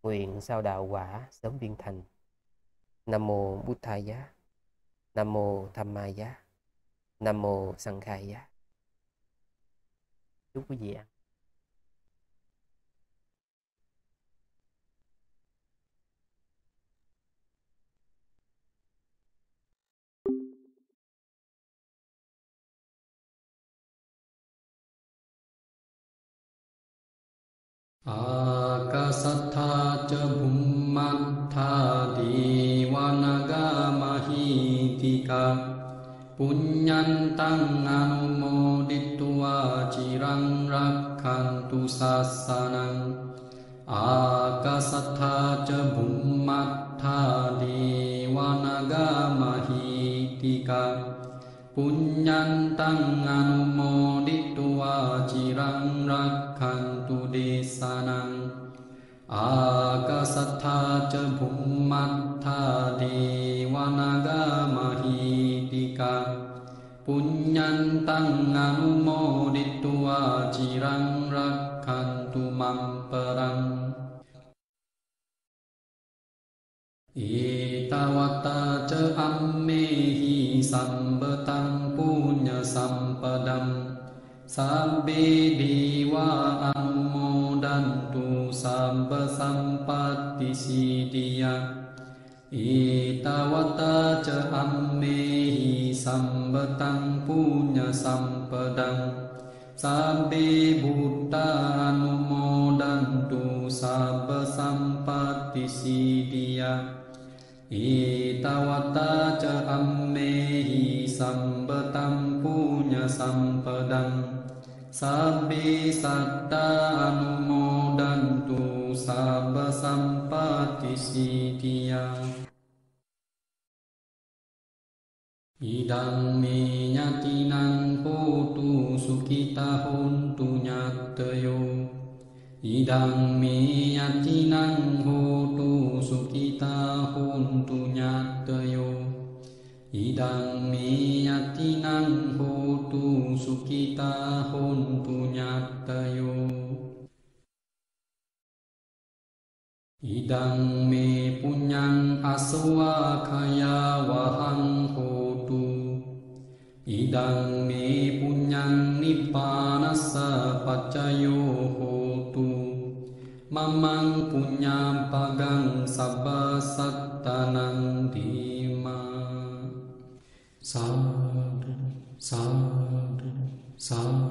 nguyện sao đạo quả sớm viên thành nam mô bút thầy giá Nam mô Tham Ma Giá. Nam mô Sanh Khai Giá. Chúc quý vị ăn. आकाशत्था च भूमि පුඤ්ඥන්තන් අනුමෝඩිට්ටුවා චිරංරක්කන්තු සස්සනං ආකසත්තාච බුම්මත්තාදීවනගමහිතික පුඤ්ඥන්තන් අනුමෝඩිට්ටුවා චිරංරක්කන්තු දේශනං ආකසත්තාච බුම්මත්තාදීවනගා Punyantan anumoditwa cirang rakhantu mamperang Itawata ce ammehi sambetang punya sampadam Sabbe dewa tu sabba sampati sidiya Itawata ce ammehi සම්බතං පුුණ්්‍ය සම්පදං සබේ බුට්ටානුමෝඩන්ටු සබ සම්පත්තිසිටිය ඒතවතාච අම්මෙහි සම්බතම් පුුණ්්‍ය සම්පදං සබේ සට්ටානුමෝඩන්ටු සබ සම්පතිසිටිය Idang me nhati nang po tu sukita hon tu nhatayo. Idang me nhati nang ho tu sukita hon tu nhatayo. Idang me nhati nang ho tu sukita hon tu nhatayo. Idang me punyang aswa kaya wahang ඉදං මේ පුඤ්ඤං නිපානස්ස පච්චයෝ හෝතු මමං පුඤ්ඤාම් පගං සබ්බ සත්තනං දීමා සාදු සාදු සාදු